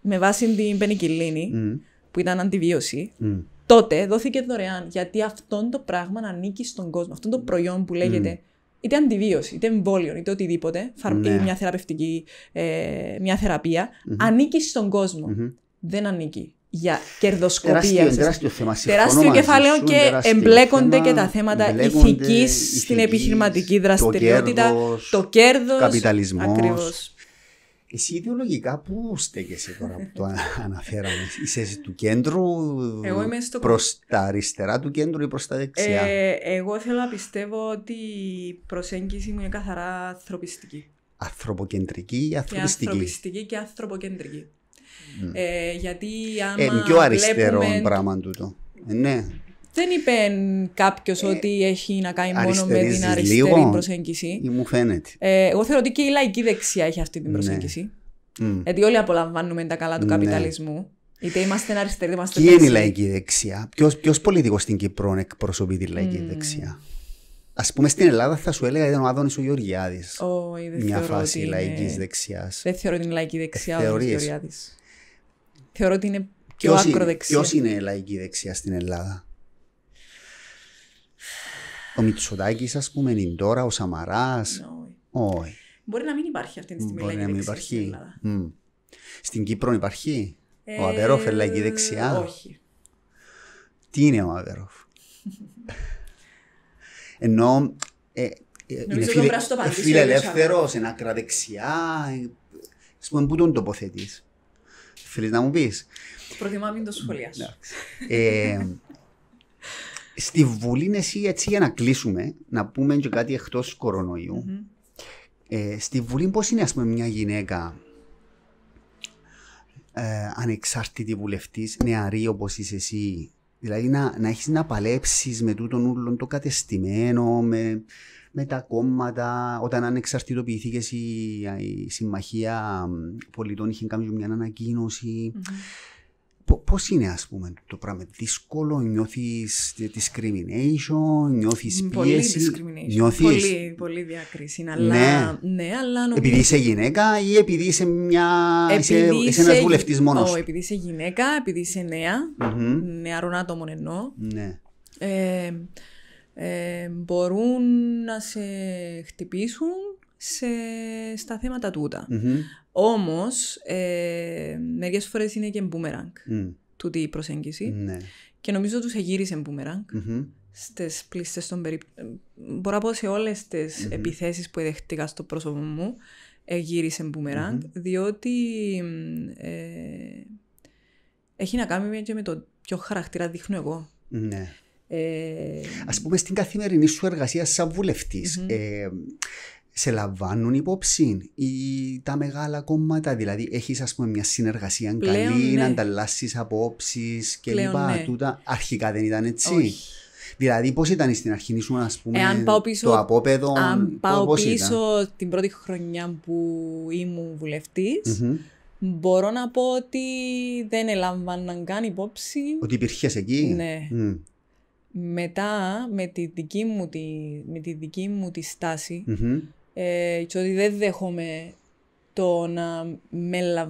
με βάση την πενικυλίνη mm. που ήταν αντιβίωση. Mm τότε δόθηκε δωρεάν, γιατί αυτό το πράγμα να ανήκει στον κόσμο. Αυτό το προϊόν που λέγεται είτε αντιβίωση, είτε εμβόλιο, είτε οτιδήποτε, ναι. μια θεραπευτική, ε, μια θεραπεία, mm-hmm. ανήκει στον κόσμο. Mm-hmm. Δεν ανήκει για κερδοσκοπία. Τεράστιο, τεράστιο Τεράστιο κεφάλαιο και τεράστιο εμπλέκονται θέμα, και τα θέματα ηθικής, στην επιχειρηματική δραστηριότητα, το κέρδος, το κέρδος Ακριβώς. Εσύ ιδεολογικά πού στέκεσαι τώρα που το αναφέραμε, είσαι του κέντρου προς τα αριστερά του κέντρου ή προς τα δεξιά. Ε, εγώ θέλω να πιστεύω ότι η προσέγγιση μου είναι καθαρά ανθρωπιστική. Ανθρωποκεντρική ή ανθρωπιστική. Και ανθρωπιστική και ανθρωποκεντρική. Mm. Ε, γιατί ε, άμα ε, πιο αριστερό πράγμα τούτο. Ε, ναι δεν είπε κάποιος ε, ότι έχει να κάνει μόνο με την αριστερή λίγο, προσέγγιση. Ή ε, μου φαίνεται. Ε, εγώ θεωρώ ότι και η λαϊκή δεξιά έχει αυτή την ναι. προσέγγιση. Ναι. Γιατί όλοι απολαμβάνουμε τα καλά του ναι. καπιταλισμού. Είτε είμαστε αριστεροί, είτε είμαστε. Ποιοι είναι η λαϊκή δεξιά. Ποιος πολιτικός στην Κύπρο εκπροσωπεί τη λαϊκή mm. δεξιά. Ας πούμε στην Ελλάδα θα σου έλεγα ήταν ο Άδωνης ο Γεωργιάδης. Oh, μια φάση είναι... λαϊκή δεξιάς. Δεν θεωρώ την λαϊκή δεξιά ο Γεωργιάδης. Θεωρώ ότι είναι πιο ακροδεξιά. Ποιος είναι η λαϊκή δεξιά στην Ελλάδα. Ο Μητσοτάκης, ας πούμε, είναι τώρα, ο Σαμαράς. Ναι, όχι. Μπορεί να μην υπάρχει αυτή τη στιγμή Μπορεί να μην υπάρχει. Στην Κύπρο υπάρχει. Ο ε, Αβέροφ ελέγχει δεξιά. Ε, όχι. Τι είναι ο Αβέροφ. Ενώ ε, είναι φιλελεύθερος, είναι ακραδεξιά. Ας πούμε, πού τον τοποθετείς. Θέλεις να μου πεις. Προτιμά μην το σχολιάσω. Στη Βουλή εσύ έτσι για να κλείσουμε, να πούμε και κάτι εκτός ε, στη Βουλή πώς είναι, ας πούμε, μια γυναίκα ε, ανεξάρτητη βουλευτής, νεαρή όπως είσαι εσύ, δηλαδή να, να έχεις να παλέψεις με τούτον ούλον το κατεστημένο, με, με τα κόμματα. Όταν ανεξαρτητοποιήθηκε η, Συμμαχία Πολιτών, είχε κάνει μια ανακοινωση πώς είναι, ας πούμε, το πράγμα. Δύσκολο, νιώθεις discrimination, νιώθει πίεση. Discrimination. Νιώθεις... Πολύ, πολύ διακρίση. Αλλά... Ναι. ναι αλλά νομίζω... Επειδή είσαι γυναίκα ή επειδή είσαι μια. επειδη είσαι, είσαι ένα βουλευτή Όχι, επειδή είσαι γυναίκα, επειδή είσαι νέα. Mm-hmm. Νεαρών άτομων εννοώ. Ναι. Ε, ε, μπορούν να σε χτυπήσουν σε, στα θέματα Όμως, ε, μερικές φορές είναι και μπούμεραγκ mm. τούτη η προσέγγιση. Ναι. Και νομίζω τους εγύρισε μπούμεραγκ mm-hmm. στις πλήστες των περιπτώσεων. Μπορώ να πω σε όλες τις mm επιθέσεις που δέχτηκα στο πρόσωπο μου, γύρισε μπουμεραγκ μπούμεραγκ, διότι ε, έχει να κάνει και με το ποιο χαρακτήρα δείχνω εγώ. Ναι. Ε, Ας πούμε, στην καθημερινή σου εργασία σαν βουλευτής σε λαμβάνουν υπόψη ή τα μεγάλα κόμματα. Δηλαδή, έχεις ας πούμε μια συνεργασία Πλέον, καλή, ναι. να ανταλλάσσεις απόψεις κλπ. Ναι. αρχικά δεν ήταν έτσι. Όχι. Δηλαδή, πώς ήταν στην αρχή σου, ας πούμε, το απόπεδο. Αν πάω πίσω ήταν. την πρώτη χρονιά που ήμουν μπορώ να πω ότι δεν έλαμβαναν καν υπόψη. Ότι υπήρχες εκεί. Ναι. Μετά, με τη δική μου τη, με τη, δική μου τη σταση ε, και ότι δεν δέχομαι το να με λα...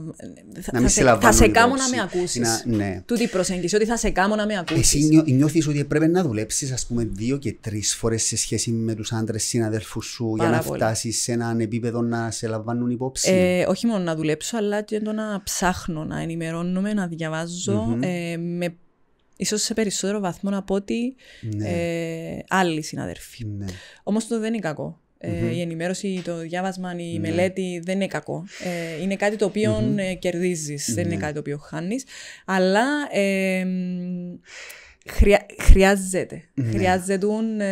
να θα, σε, θα σε κάνω να με ακούσεις. Ναι. Τούτη η προσέγγιση, ότι θα σε κάνω να με ακούσεις. Εσύ νιώ, νιώθεις ότι πρέπει να δουλέψεις, ας πούμε, δύο και τρεις φορές σε σχέση με τους άντρες συναδέλφους σου Πάρα για να φτάσεις σε έναν επίπεδο να σε λαμβάνουν υπόψη. Ε, όχι μόνο να δουλέψω, αλλά και το να ψάχνω, να ενημερώνομαι, να διαβαζω mm-hmm. ε, με ίσως σε περισσότερο βαθμό από ότι ναι. ε, άλλοι συναδέλφοι. Ναι. Όμως το δεν είναι κακό. Ε, η ενημέρωση, το διάβασμα, η ναι. μελέτη δεν είναι κακό. Ε, είναι κάτι το οποίο ε, κερδίζεις, δεν είναι ναι. κάτι το οποίο χάνεις. Αλλά Χρεια... χρειάζεται. Ναι. Χρειάζεται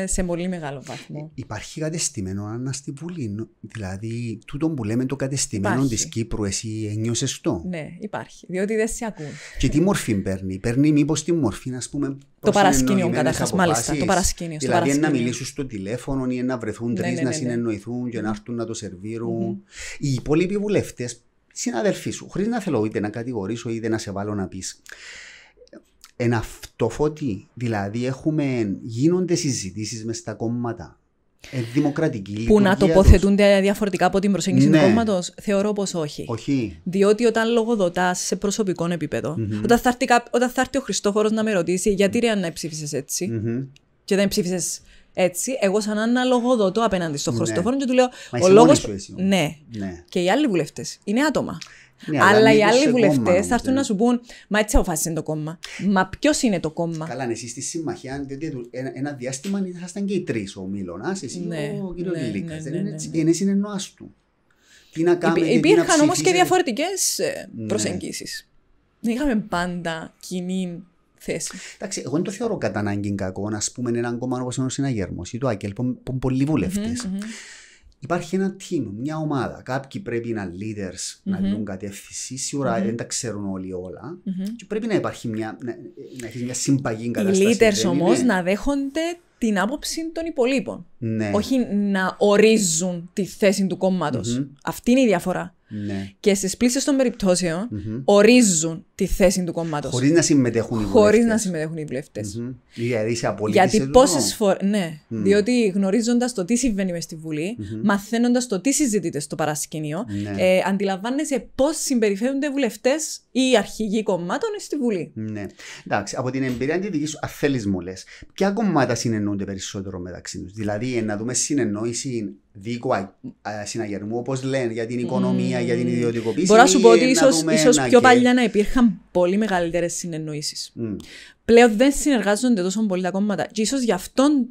σε πολύ μεγάλο βαθμό. Ε, υπάρχει κατεστημένο, Άννα, στη Βουλή. Δηλαδή, τούτο που λέμε το κατεστημένο της Κύπρου, εσύ ένιωσες το. Ναι, υπάρχει. Διότι δεν σε ακούν. Και τι μορφή παίρνει. Παίρνει μήπως τη μορφή, α πούμε. Το παρασκήνιο καταρχά, μάλιστα. Το παρασκήνιο. Δηλαδή, παρασκήνιο. να μιλήσουν στο τηλέφωνο ή να βρεθούν ναι, τρεις, ναι, ναι, ναι, να συνεννοηθούν και να έρθουν να το σερβιρουν mm-hmm. Οι υπόλοιποι βουλευτές, συναδελφοί σου, χωρίς να θέλω είτε να κατηγορήσω είτε να σε βάλω να πεις. Ένα αυτοφωτή. Δηλαδή έχουμε, γίνονται συζητήσεις μες στα κόμματα. Ε, δημοκρατική Που να τοποθετούνται τους. διαφορετικά από την προσέγγιση ναι. του κόμματος, θεωρώ πως όχι. όχι. Διότι όταν λογοδοτάς σε προσωπικό όταν, θα έρθει, όταν θα έρθει ο Χριστόφορος να με ρωτήσει γιατί ρε να ψήφισες έτσι mm-hmm. και δεν ψήφισες έτσι, εγώ σαν να λογοδοτώ απέναντι στον ναι. Χριστόφορο και του λέω. Μα ο λόγος. Ναι. ναι. Και οι άλλοι βουλευτές είναι άτομα. Ναι, αλλά οι άλλοι βουλευτές θα έρθουν ε. να σου πούν Μα έτσι αποφάσισε το κόμμα. Μα ποιος είναι το κόμμα. Καλά, εσύ στη συμμαχία, διότι ένα, ένα διάστημα ήσασταν και οι τρεις ο Μίλωνας, εσύ ναι, ο κύριο ναι, Λίκα. Ναι, ναι, ναι, ναι. Είναι νοά του. Τι να κάνουμε, Υπήρχαν όμως και διαφορετικές ε, ναι. προσεγγίσεις. Δεν είχαμε πάντα κοινή θέση. Εντάξει, εγώ δεν το θεωρώ κατά ανάγκη κακό, α πούμε, έναν κόμμα όπως ο Συναγέρμο ή το Άκελ, που πολλοί βουλευτές. Mm-hmm, mm-hmm. Υπάρχει ένα team, μια ομάδα. Κάποιοι πρέπει να είναι leaders, να δουν κατεύθυνση. δεν τα ξέρουν όλοι Και πρέπει να υπάρχει μια, να, έχεις μια συμπαγή κατάσταση. Οι leaders όμω να δέχονται την άποψη των υπολείπων. Ναι. Όχι να ορίζουν τη θέση του κόμματος. Mm-hmm. Αυτή είναι η διαφορά. Ναι. Και στις πλήσεις των περιπτώσεων mm-hmm. ορίζουν τη θέση του κόμματος. Χωρίς να συμμετέχουν οι βουλευτές. Χωρίς να συμμετέχουν οι βουλευτές. Mm-hmm. Δηλαδή, Γιατί πόσε φορέ. Ναι, mm. διότι γνωρίζοντας το τι συμβαίνει μες στη Βουλή, mm-hmm. μαθαίνοντας το τι συζητείται στο παρασκήνιο, mm-hmm. ε, αντιλαμβάνεσαι πώς συμπεριφέρονται οι βουλευτές ή οι αρχηγοί κομμάτων στη Βουλή. Ναι. Εντάξει, από την εμπειρία τη δική σου, θέλεις μου λες, ποια κομμάτα συνεννούνται περισσότερο μεταξύ τους. Δηλαδή, να δούμε συνεννόηση δίκου συναγερμού, όπως λένε, για την οικονομία, για την ιδιωτικοποίηση. Μπορώ να σου πω ότι ίσω πιο παλιά να υπήρχαν πολύ μεγαλύτερες συνεννοήσεις. Πλέον δεν συνεργάζονται τόσο πολύ τα κόμματα. Και ίσως γι' αυτόν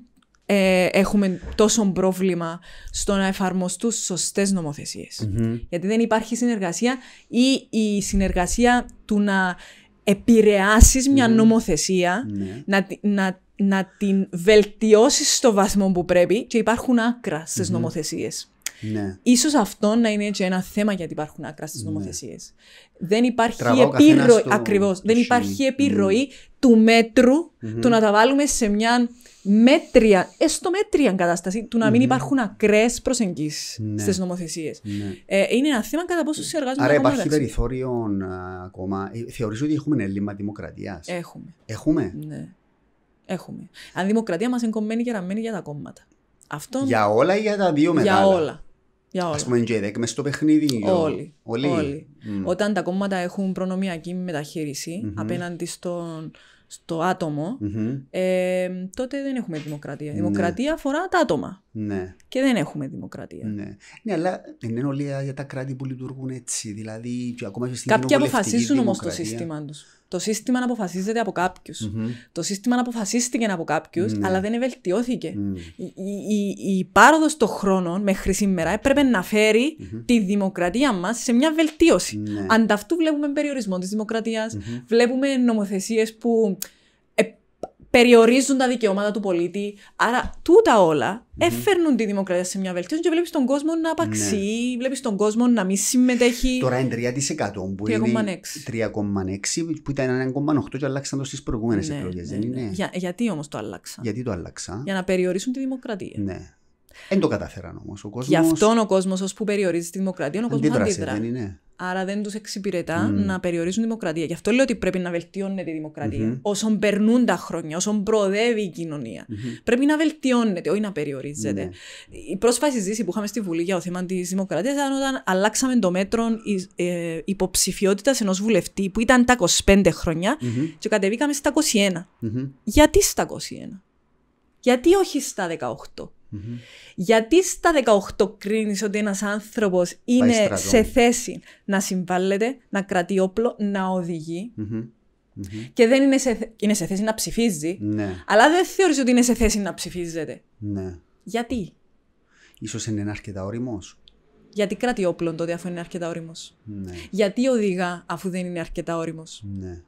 ε, έχουμε τόσο πρόβλημα στο να εφαρμοστούν σωστές mm-hmm. Γιατί δεν υπάρχει συνεργασία ή η συνεργασία του να επηρεασει μια νομοθεσια ναι. να, να να την βελτιώσεις στο βαθμό που πρέπει και υπάρχουν άκρα στις mm-hmm. νομοθεσίες. Ναι. σω αυτό να είναι και ένα θέμα γιατί υπάρχουν άκρα στις ναι. Δεν υπάρχει επίρροη, ακριβώς, δεν υπάρχει επιρροή του μέτρου mm-hmm. του να τα βάλουμε σε μια μέτρια, έστω μέτρια κατάσταση του να μην mm-hmm. υπάρχουν ακραίες προσεγγίσεις ναι. στις νομοθεσίες. Ναι. Ε, είναι ένα θέμα κατά πόσο συνεργάζονται. Άρα υπάρχει περιθώριο ε, ακόμα. Ε, Θεωρείς ότι έχουμε έλλειμμα δημοκρατίας. Έχουμε. Έχουμε. Ναι. Έχουμε. Αν δημοκρατία μας είναι και ραμμένη για τα κόμματα. Αυτό... Για όλα ή για τα δύο μεγάλα. Για όλα. Για όλα. Ας πούμε και μες στο παιχνίδι. Όλοι. όλοι. όλοι. Mm. Όταν τα κόμματα έχουν προνομιακή μεταχείριση mm-hmm. απέναντι στο άτομο, mm-hmm. ε, τότε δεν έχουμε δημοκρατία. Ναι. δημοκρατία αφορά τα άτομα. Ναι. Και δεν έχουμε δημοκρατία. Ναι, ναι αλλά δεν είναι όλοι για τα κράτη που λειτουργούν έτσι. Δηλαδή, και ακόμα και στην Κάποιοι αποφασίζουν όμως το σύστημα τους το σύστημα να αποφασίζεται από Το σύστημα να αποφασίστηκε από ναι. αλλά δεν βελτιωθηκε ναι. Η, η, η πάροδος των χρόνων μέχρι σήμερα έπρεπε να φέρει τη δημοκρατία μας σε μια βελτίωση. Ναι. Ανταυτού βλέπουμε περιορισμό της δημοκρατίας, βλέπουμε νομοθεσίες που περιορίζουν τα δικαιώματα του πολίτη. Άρα τούτα έφερνουν τη δημοκρατία σε μια βελτίωση και βλέπεις τον κόσμο να απαξεί, ναι. βλέπεις τον κόσμο να μην συμμετέχει. Τώρα είναι 3% που είναι 3,6 που ήταν 1,8 και αλλάξαν το στι προηγούμενες ναι, εκλογές. Ναι, ναι, είναι... Για, γιατί όμως το άλλαξαν. Γιατί το άλλαξαν. Για να περιορίσουν τη δημοκρατία. Ναι. Δεν το καταφέραν όμως. ο κόσμος. Γι' αυτόν ο κόσμος, ως που περιορίζει τη δημοκρατία, ο κόσμος αντιδρά. Δεν είναι. Άρα δεν τους εξυπηρετά mm. να περιορίζουν τη δημοκρατία. Γι' αυτό λέω ότι πρέπει να βελτιώνεται η δημοκρατία. Mm-hmm. Όσον περνούν τα χρόνια, όσον προοδεύει η κοινωνια mm-hmm. Πρέπει να βελτιώνεται, όχι να περιοριζεται mm-hmm. Ναι. Η πρόσφατη συζήτηση που είχαμε στη Βουλή για το θέμα της δημοκρατίας ήταν όταν αλλάξαμε το μέτρο ε, υποψηφιότητας ενός βουλευτή που ήταν τα 25 χρονια και κατεβήκαμε στα 21. Γιατί στα 21, Γιατί όχι στα 18. Γιατί στα 18 κρίνεις ότι ένας άνθρωπος είναι σε θέση να συμβάλλεται, να κρατεί όπλο, να οδηγει Και δεν είναι σε, είναι σε θέση να ψηφίζει, ναι. αλλά δεν θεωρείς ότι είναι σε θέση να ψηφίζεται. Ναι. Γιατί? Ίσως είναι αρκετά όριμος. Γιατί κρατεί όπλο τότε αφού είναι αρκετά όριμος. Ναι. Γιατί οδηγά αφού δεν είναι αρκετά όριμος. Ναι.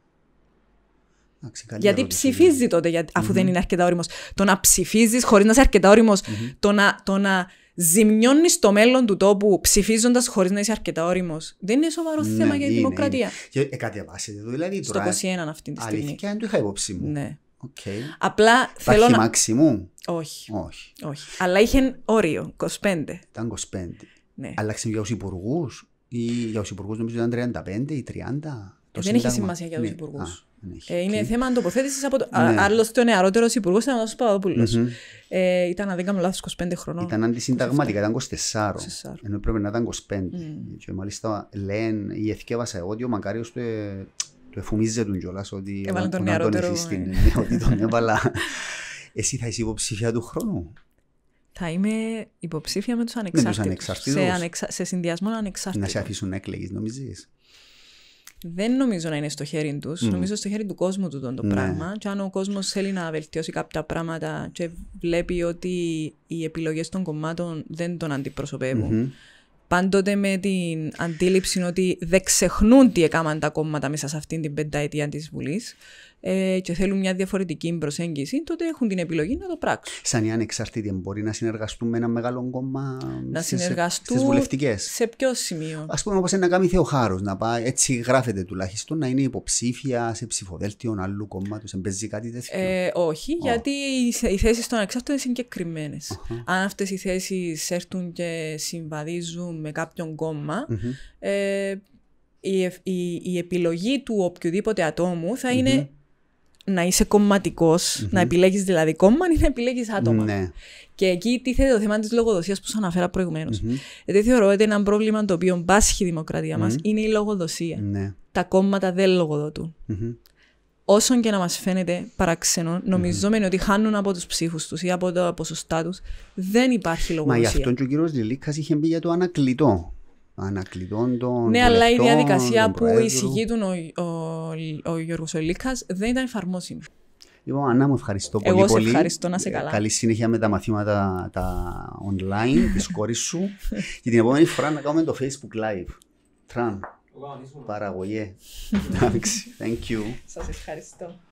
Γιατί ψηφίζει γιατί, δεν είναι αρκετά όριμο. Το να ψηφίζεις χωρίς να είσαι αρκετά το να, το να ζημιώνεις το μέλλον του τόπου ψηφίζοντας χωρίς να είσαι αρκετά όριμος, δεν είναι σοβαρό ναι, θέμα για τη δημοκρατία. Και ε, κατεβάσετε το δηλαδή Στο 21 αυτή τη στιγμή. Αλήθεια, δεν το είχα υπόψη μου. Ναι. Okay. Απλά θέλω. μαξιμού. Να... Όχι. Όχι. Όχι. Αλλά είχε όριο, 25. Ήταν 25. Ναι. για τους υπουργούς. Ή για τους υπουργούς νομίζω ήταν 35 ή 30. Ε, δεν είχε σημασία για τους ναι. υπουργούς. Ε, είναι θέμα τοποθέτησης από το. Ναι. Άλλωστε, ο νεαρότερος υπουργός ήταν ο Δάσο ε, ήταν, αν δεν κάνω λάθος, 25 χρονών. Ήταν αντισυνταγματικά, ήταν 24. Ενώ πρέπει να ήταν 25. Και μάλιστα λένε, η εθικεύασα εγώ ότι ο Μακάριος του, ε, του εφουμίζεται κιόλας. Ότι έβαλε τον νεαρότερο. Στην, ναι. ότι τον έβαλα. Εσύ θα είσαι υποψήφια του χρόνου. Θα είμαι υποψήφια με τους ανεξάρτητου. Σε, ανεξα... σε συνδυασμό ανεξάρτητων. Να σε αφήσουν να εκλεγεί, νομίζεις δεν νομίζω να είναι στο χέρι τους. Ναι. Νομίζω στο χέρι του κόσμου του το ναι. πράγμα. Και αν ο κόσμος θέλει να βελτιώσει κάποια πράγματα και βλέπει ότι οι επιλογές των κομμάτων δεν τον αντιπροσωπευουν Πάντοτε με την αντίληψη ότι δεν ξεχνούν τι έκαναν τα κόμματα μέσα σε αυτήν την πενταετία της Βουλής ε, και θέλουν μια διαφορετική προσέγγιση, τότε έχουν την επιλογή να το πράξουν. Σαν οι ανεξαρτήτοι, μπορεί να συνεργαστούν με ένα μεγάλο κόμμα να στις, συνεργαστούν στις βουλευτικές. Σε ποιο σημείο. Ας πούμε, όπως ένα κάνει Θεοχάρος, να πάει έτσι γράφεται τουλάχιστον, να είναι υποψήφια σε ψηφοδέλτιο άλλου κόμματο, σε παίζει κάτι τέτοιο. Ε, όχι, oh. γιατί οι θέσεις των ανεξάρτητων είναι συγκεκριμένες. Uh-huh. Αν αυτές οι θέσεις έρθουν και συμβαδίζουν με κάποιον ε, η, η, η επιλογή του οποιοδήποτε ατόμου θα mm-hmm. είναι να εισαι κομματικός, κομματικός, mm-hmm. να επιλέγεις δηλαδή κόμμα ή να επιλέγεις άτομα. Ναι. Και εκεί τίθεται το θέμα της λογοδοσίας που σας αναφέρα προηγουμένως. Mm-hmm. Γιατί θεωρώ ότι ένα πρόβλημα το οποίο μπάσχει η δημοκρατία μας είναι η λογοδοσία. Ναι. Τα κόμματα δεν λογοδοτούν. Όσον και να μας φαίνεται παραξενό, νομιζόμενοι ότι χάνουν από τους ψήφους τους ή από τα ποσοστά τους, δεν υπάρχει λογοδοσία. Μα γι' αυτόν και ο κύριος Λιλίκας είχε μπει για το ανακλητό. Ναι, αλλά η διαδικασία που εισηγεί ο, ο, Γιώργος Ολίκας δεν ήταν εφαρμόσιμη. Λοιπόν, Ανά μου ευχαριστώ πολύ. Εγώ σε ευχαριστώ να σε ε, καλά. Καλή συνέχεια με τα μαθήματα τα online της κόρης σου. Και την επόμενη φορά να κάνουμε το Facebook Live. Τραν. Παραγωγέ. Εντάξει. Thank you. Σας ευχαριστώ.